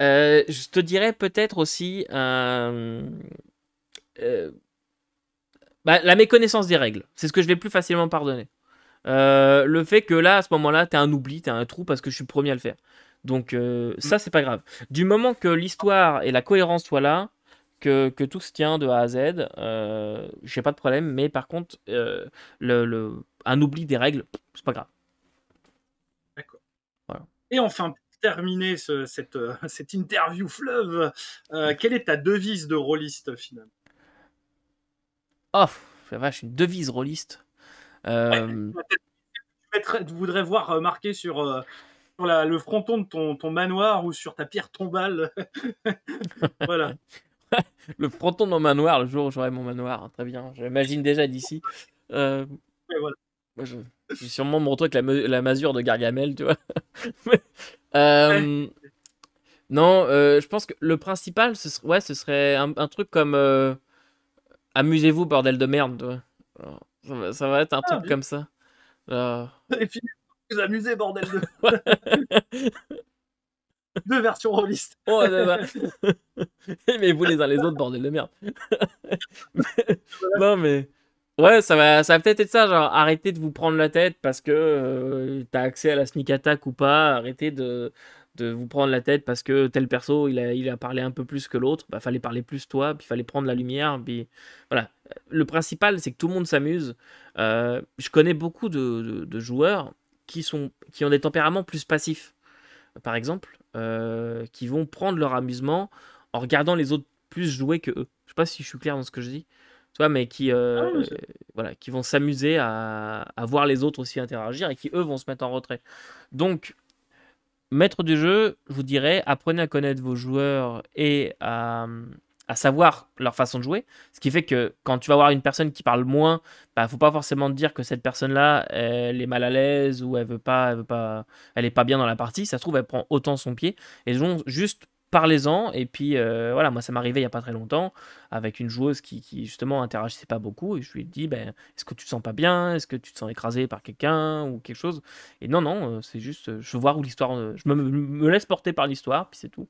je te dirais peut-être aussi un. Bah, la méconnaissance des règles, c'est ce que je vais plus facilement pardonner. Euh, le fait que là, à ce moment-là, t'as un oubli, t'as un trou parce que je suis le premier à le faire. Donc euh, ça, c'est pas grave. Du moment que l'histoire et la cohérence soient là, que, tout se tient de A à Z, euh, j'ai pas de problème. Mais par contre, un oubli des règles, c'est pas grave. D'accord. Et enfin, pour terminer cette, cette, interview fleuve, quelle est ta devise de rôliste finalement Oh, c'est vache, une devise rôliste. Euh, tu voudrais voir euh, marqué sur, euh, le fronton de ton, manoir ou sur ta pierre tombale. voilà. le fronton de mon manoir, le jour où j'aurai mon manoir. Très bien, j'imagine déjà d'ici. je, sûrement mon truc, la, la masure de Gargamel, tu vois. Non, je pense que le principal, ce, ouais, ce serait un truc comme amusez-vous, bordel de merde. ça, va être un ah, truc comme ça. Euh. Et vous amusez, bordel de. Deux versions rôlistes. Oh, mais vous les uns les autres, bordel de merde. Non, mais. Ouais, ça va, ça peut-être être ça, genre arrêtez de vous prendre la tête parce que euh, t'as accès à la sneak attack ou pas, arrêtez de, de vous prendre la tête parce que tel perso, il a, il a parlé un peu plus que l'autre, bah fallait parler plus toi, puis fallait prendre la lumière, voilà. Le principal, c'est que tout le monde s'amuse. Euh, je connais beaucoup de, joueurs qui, sont, qui ont des tempéraments plus passifs, par exemple, euh, qui vont prendre leur amusement en regardant les autres plus jouer que eux. Je sais pas si je suis clair dans ce que je dis. mais qui, euh, ah voilà, qui vont s'amuser à, à voir les autres aussi interagir et qui, eux, vont se mettre en retrait. Donc, maître du jeu, je vous dirais, apprenez à connaître vos joueurs et à, savoir leur façon de jouer. Ce qui fait que quand tu vas voir une personne qui parle moins, il bah, ne faut pas forcément te dire que cette personne-là, elle est mal à l'aise ou elle veut pas, elle veut pas, elle est pas bien dans la partie. Ça se trouve, elle prend autant son pied. Et donc, juste parlez-en. Et puis euh, voilà, moi ça m'arrivait il n'y a pas très longtemps avec une joueuse qui, justement interagissait pas beaucoup et je lui ai dit ben, est-ce que tu te sens pas bien Est-ce que tu te sens écrasé par quelqu'un ou quelque chose Et non, non, euh, c'est juste euh, je veux voir où l'histoire. Je me, laisse porter par l'histoire, puis c'est tout.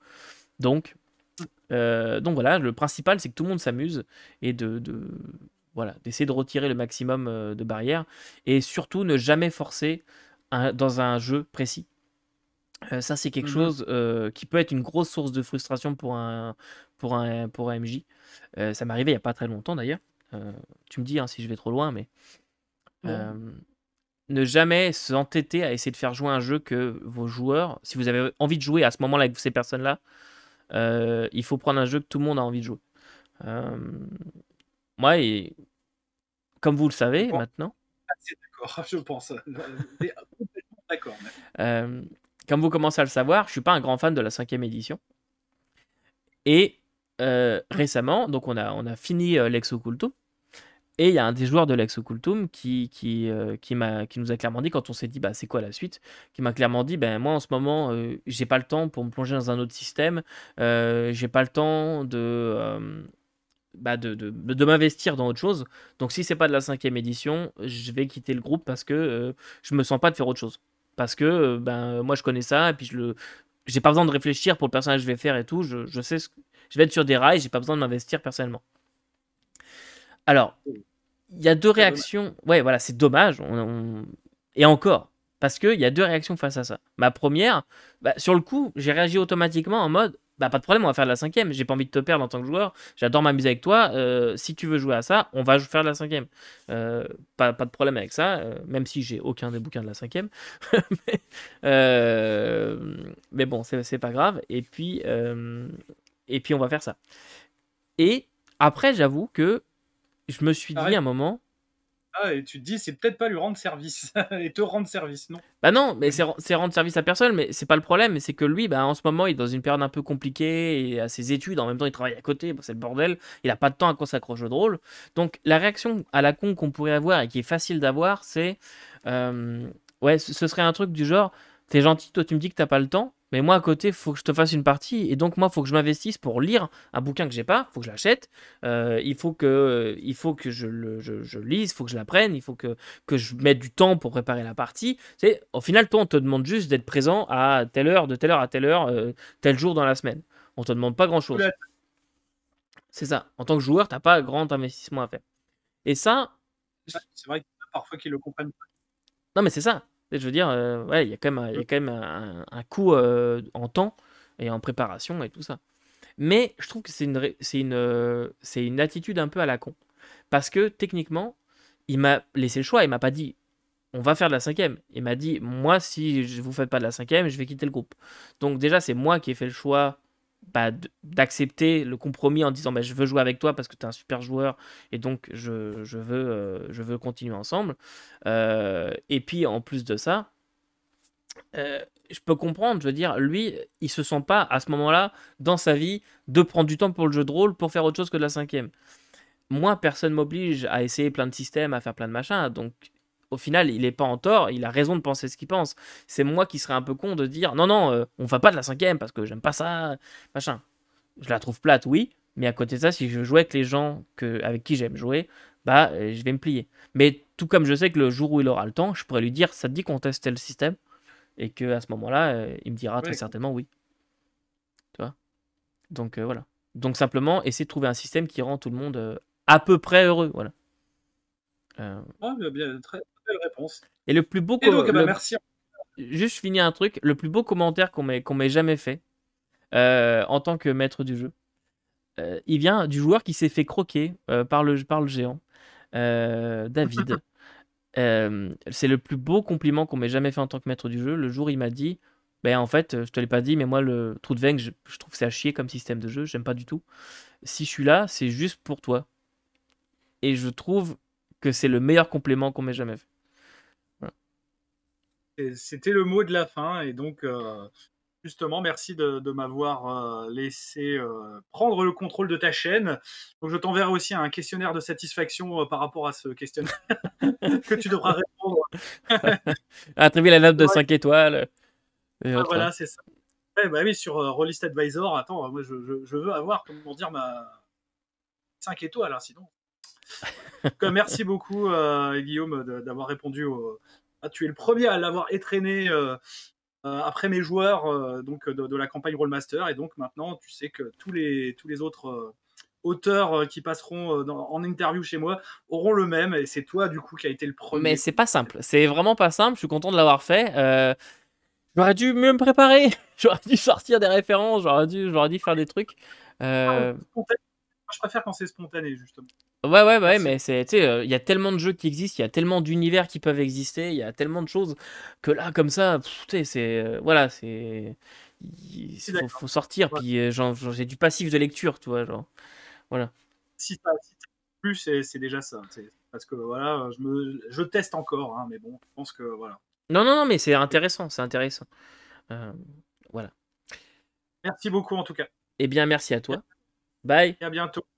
Donc, donc voilà, le principal c'est que tout le monde s'amuse et de, voilà, d'essayer de retirer le maximum de barrières et surtout ne jamais forcer dans un jeu précis. Euh, ça, c'est quelque mmh chose euh, qui peut être une grosse source de frustration pour un, pour un, pour MJ. Euh, ça m'est arrivé il n'y a pas très longtemps d'ailleurs. tu me dis hein, si je vais trop loin, mais. ne jamais s'entêter à essayer de faire jouer un jeu que vos joueurs, si vous avez envie de jouer à ce moment-là avec ces personnes-là, il faut prendre un jeu que tout le monde a envie de jouer. moi, et... comme vous le savez maintenant. Ah, d'accord, je pense. complètement d'accord comme vous commencez à le savoir, je suis pas un grand fan de la cinquième édition. Et euh, récemment, donc on a, on a fini euh, l'exo Et il y a un des joueurs de l'exo qui, qui, euh, qui, qui nous a clairement dit, quand on s'est dit bah, c'est quoi la suite, qui m'a clairement dit ben, moi en ce moment, j'ai pas le temps pour me plonger dans un autre système, j'ai pas le temps bah, de. de, m'investir dans autre chose. Donc si c'est pas de la cinquième édition, je vais quitter le groupe parce que je je me sens pas de faire autre chose. Parce que euh, ben, moi, je connais ça, et puis je le. J'ai pas besoin de réfléchir pour le personnage que je vais faire et tout. Je, sais ce... Je vais être sur des rails, j'ai pas besoin de m'investir personnellement. Alors, il y a deux réactions. Ouais, voilà, c'est dommage. Et encore, parce qu'il y a deux réactions face à ça. Ma première, bah, sur le coup, j'ai réagi automatiquement en mode bah pas de problème, on va faire de la cinquième. J'ai pas envie de te perdre en tant que joueur. J'adore m'amuser avec toi. Euh, si tu veux jouer à ça, on va faire de la cinquième. Euh, pas, de problème avec ça, euh, même si j'ai aucun des bouquins de la cinquième. mais, bon, c'est pas grave. Et puis, et puis on va faire ça. Et après, j'avoue que je me suis dit à un moment. Ah, et tu te dis, c'est peut-être pas lui rendre service et te rendre service, non Bah non, mais c'est rendre service à personne, mais c'est pas le problème, c'est que lui, bah, en ce moment, il est dans une période un peu compliquée, et à ses études, en même temps, il travaille à côté, c'est le bordel, il a pas de temps à consacrer au jeu de rôle. Donc la réaction à la con qu'on pourrait avoir et qui est facile d'avoir, c'est. Euh, ouais, ce serait un truc du genre t'es gentil, toi tu me dis que t'as pas le temps, mais moi à côté, faut que je te fasse une partie, et donc moi, faut que je m'investisse pour lire un bouquin que j'ai pas, faut que je l'achète, euh, il, faut que, euh, il faut que je le je, je lise, faut que je l'apprenne, il faut que, que je mette du temps pour préparer la partie. C'est, au final, toi, on te demande juste d'être présent à telle heure, de telle heure à telle heure, euh, tel jour dans la semaine. On te demande pas grand chose. C'est ça. En tant que joueur, t'as pas grand investissement à faire. Et ça. C'est vrai que parfois qui le comprennent pas. Non, mais c'est ça. Je veux dire, euh, ouais, il y a quand même, un, quand même un, coût euh, en temps et en préparation et tout ça. Mais je trouve que c'est une, euh, c'est une attitude un peu à la con. Parce que techniquement, il m'a laissé le choix, il m'a pas dit on va faire de la cinquième. Il m'a dit moi, si je vous faites pas de la cinquième, je vais quitter le groupe. Donc déjà, c'est moi qui ai fait le choix pas bah, d'accepter le compromis en disant bah, je veux jouer avec toi parce que tu es un super joueur et donc je, veux, euh, je veux continuer ensemble. Euh, et puis en plus de ça, euh, je peux comprendre, je veux dire, lui, il se sent pas à ce moment-là dans sa vie de prendre du temps pour le jeu de rôle pour faire autre chose que de la cinquième. Moi, personne m'oblige à essayer plein de systèmes, à faire plein de machins, donc au final, il n'est pas en tort, il a raison de penser ce qu'il pense. C'est moi qui serais un peu con de dire non, non, on euh, on va pas de la cinquième parce que j'aime pas ça, machin. Je la trouve plate, oui, mais à côté de ça, si je jouais avec les gens que, avec qui j'aime jouer, bah euh, je vais me plier. Mais tout comme je sais que le jour où il aura le temps, je pourrais lui dire ça te dit qu'on teste le système et que à ce moment-là, euh, il me dira très certainement oui. Tu vois Donc voilà. Donc simplement, essayer de trouver un système qui rend tout le monde à peu près heureux, voilà. Ah, bah, bien, très, et le plus beau eh ben, merci. Juste finir un truc, le plus beau commentaire qu'on m'ait jamais fait euh, en tant que maître du jeu, euh, il vient du joueur qui s'est fait croquer euh, par, le, par le géant, David. c'est le plus beau compliment qu'on m'ait jamais fait en tant que maître du jeu. Le jour, il m'a dit ben en fait, je te l'ai pas dit, mais moi, le trou de veine, je, trouve trouve c'est à chier comme système de jeu, j'aime pas du tout. Si je suis là, c'est juste pour toi. Et je trouve que c'est le meilleur complément qu'on m'ait jamais fait. C'était le mot de la fin. Et donc, euh, justement, merci de, m'avoir euh, laissé euh, prendre le contrôle de ta chaîne. Donc, je t'enverrai aussi un questionnaire de satisfaction par rapport à ce questionnaire que tu devras répondre. Attribuer la note de 5 étoiles. Ah, voilà, hein. c'est ça. bah oui, sur Rollist Advisor, attends, moi je, veux avoir, comment dire, ma 5 étoiles, hein, sinon. comme merci beaucoup, Guillaume, d'avoir répondu au ah, tu es le premier à l'avoir étraîné euh, euh, après mes joueurs euh, donc de, la campagne Rollmaster. Et donc maintenant, tu sais que tous les, tous les autres auteurs qui passeront en interview chez moi auront le même. Et c'est toi, du coup, qui a été le premier. Mais c'est pas simple. C'est vraiment pas simple. Je suis content de l'avoir fait. j'aurais dû mieux me préparer. j'aurais dû sortir des références. J'aurais dû, j'aurais dû faire des trucs. Euh... Ah, je préfère quand c'est spontané, justement. Ouais, ouais, ouais, mais c'est, tu euh, il y a tellement de jeux qui existent, il y a tellement d'univers qui peuvent exister, il y a tellement de choses que là, comme ça, tu sais, c'est, euh, voilà, c'est, il faut, sortir. Puis euh, j'ai du passif de lecture, tu vois, genre, voilà. Si t'as si plus, c'est déjà ça. Parce que voilà, je me, je teste encore, hein, mais bon, je pense que voilà. Non, non, non, mais c'est intéressant, c'est intéressant. voilà. Merci beaucoup en tout cas. Eh bien, merci à toi. Bye. Et à bientôt.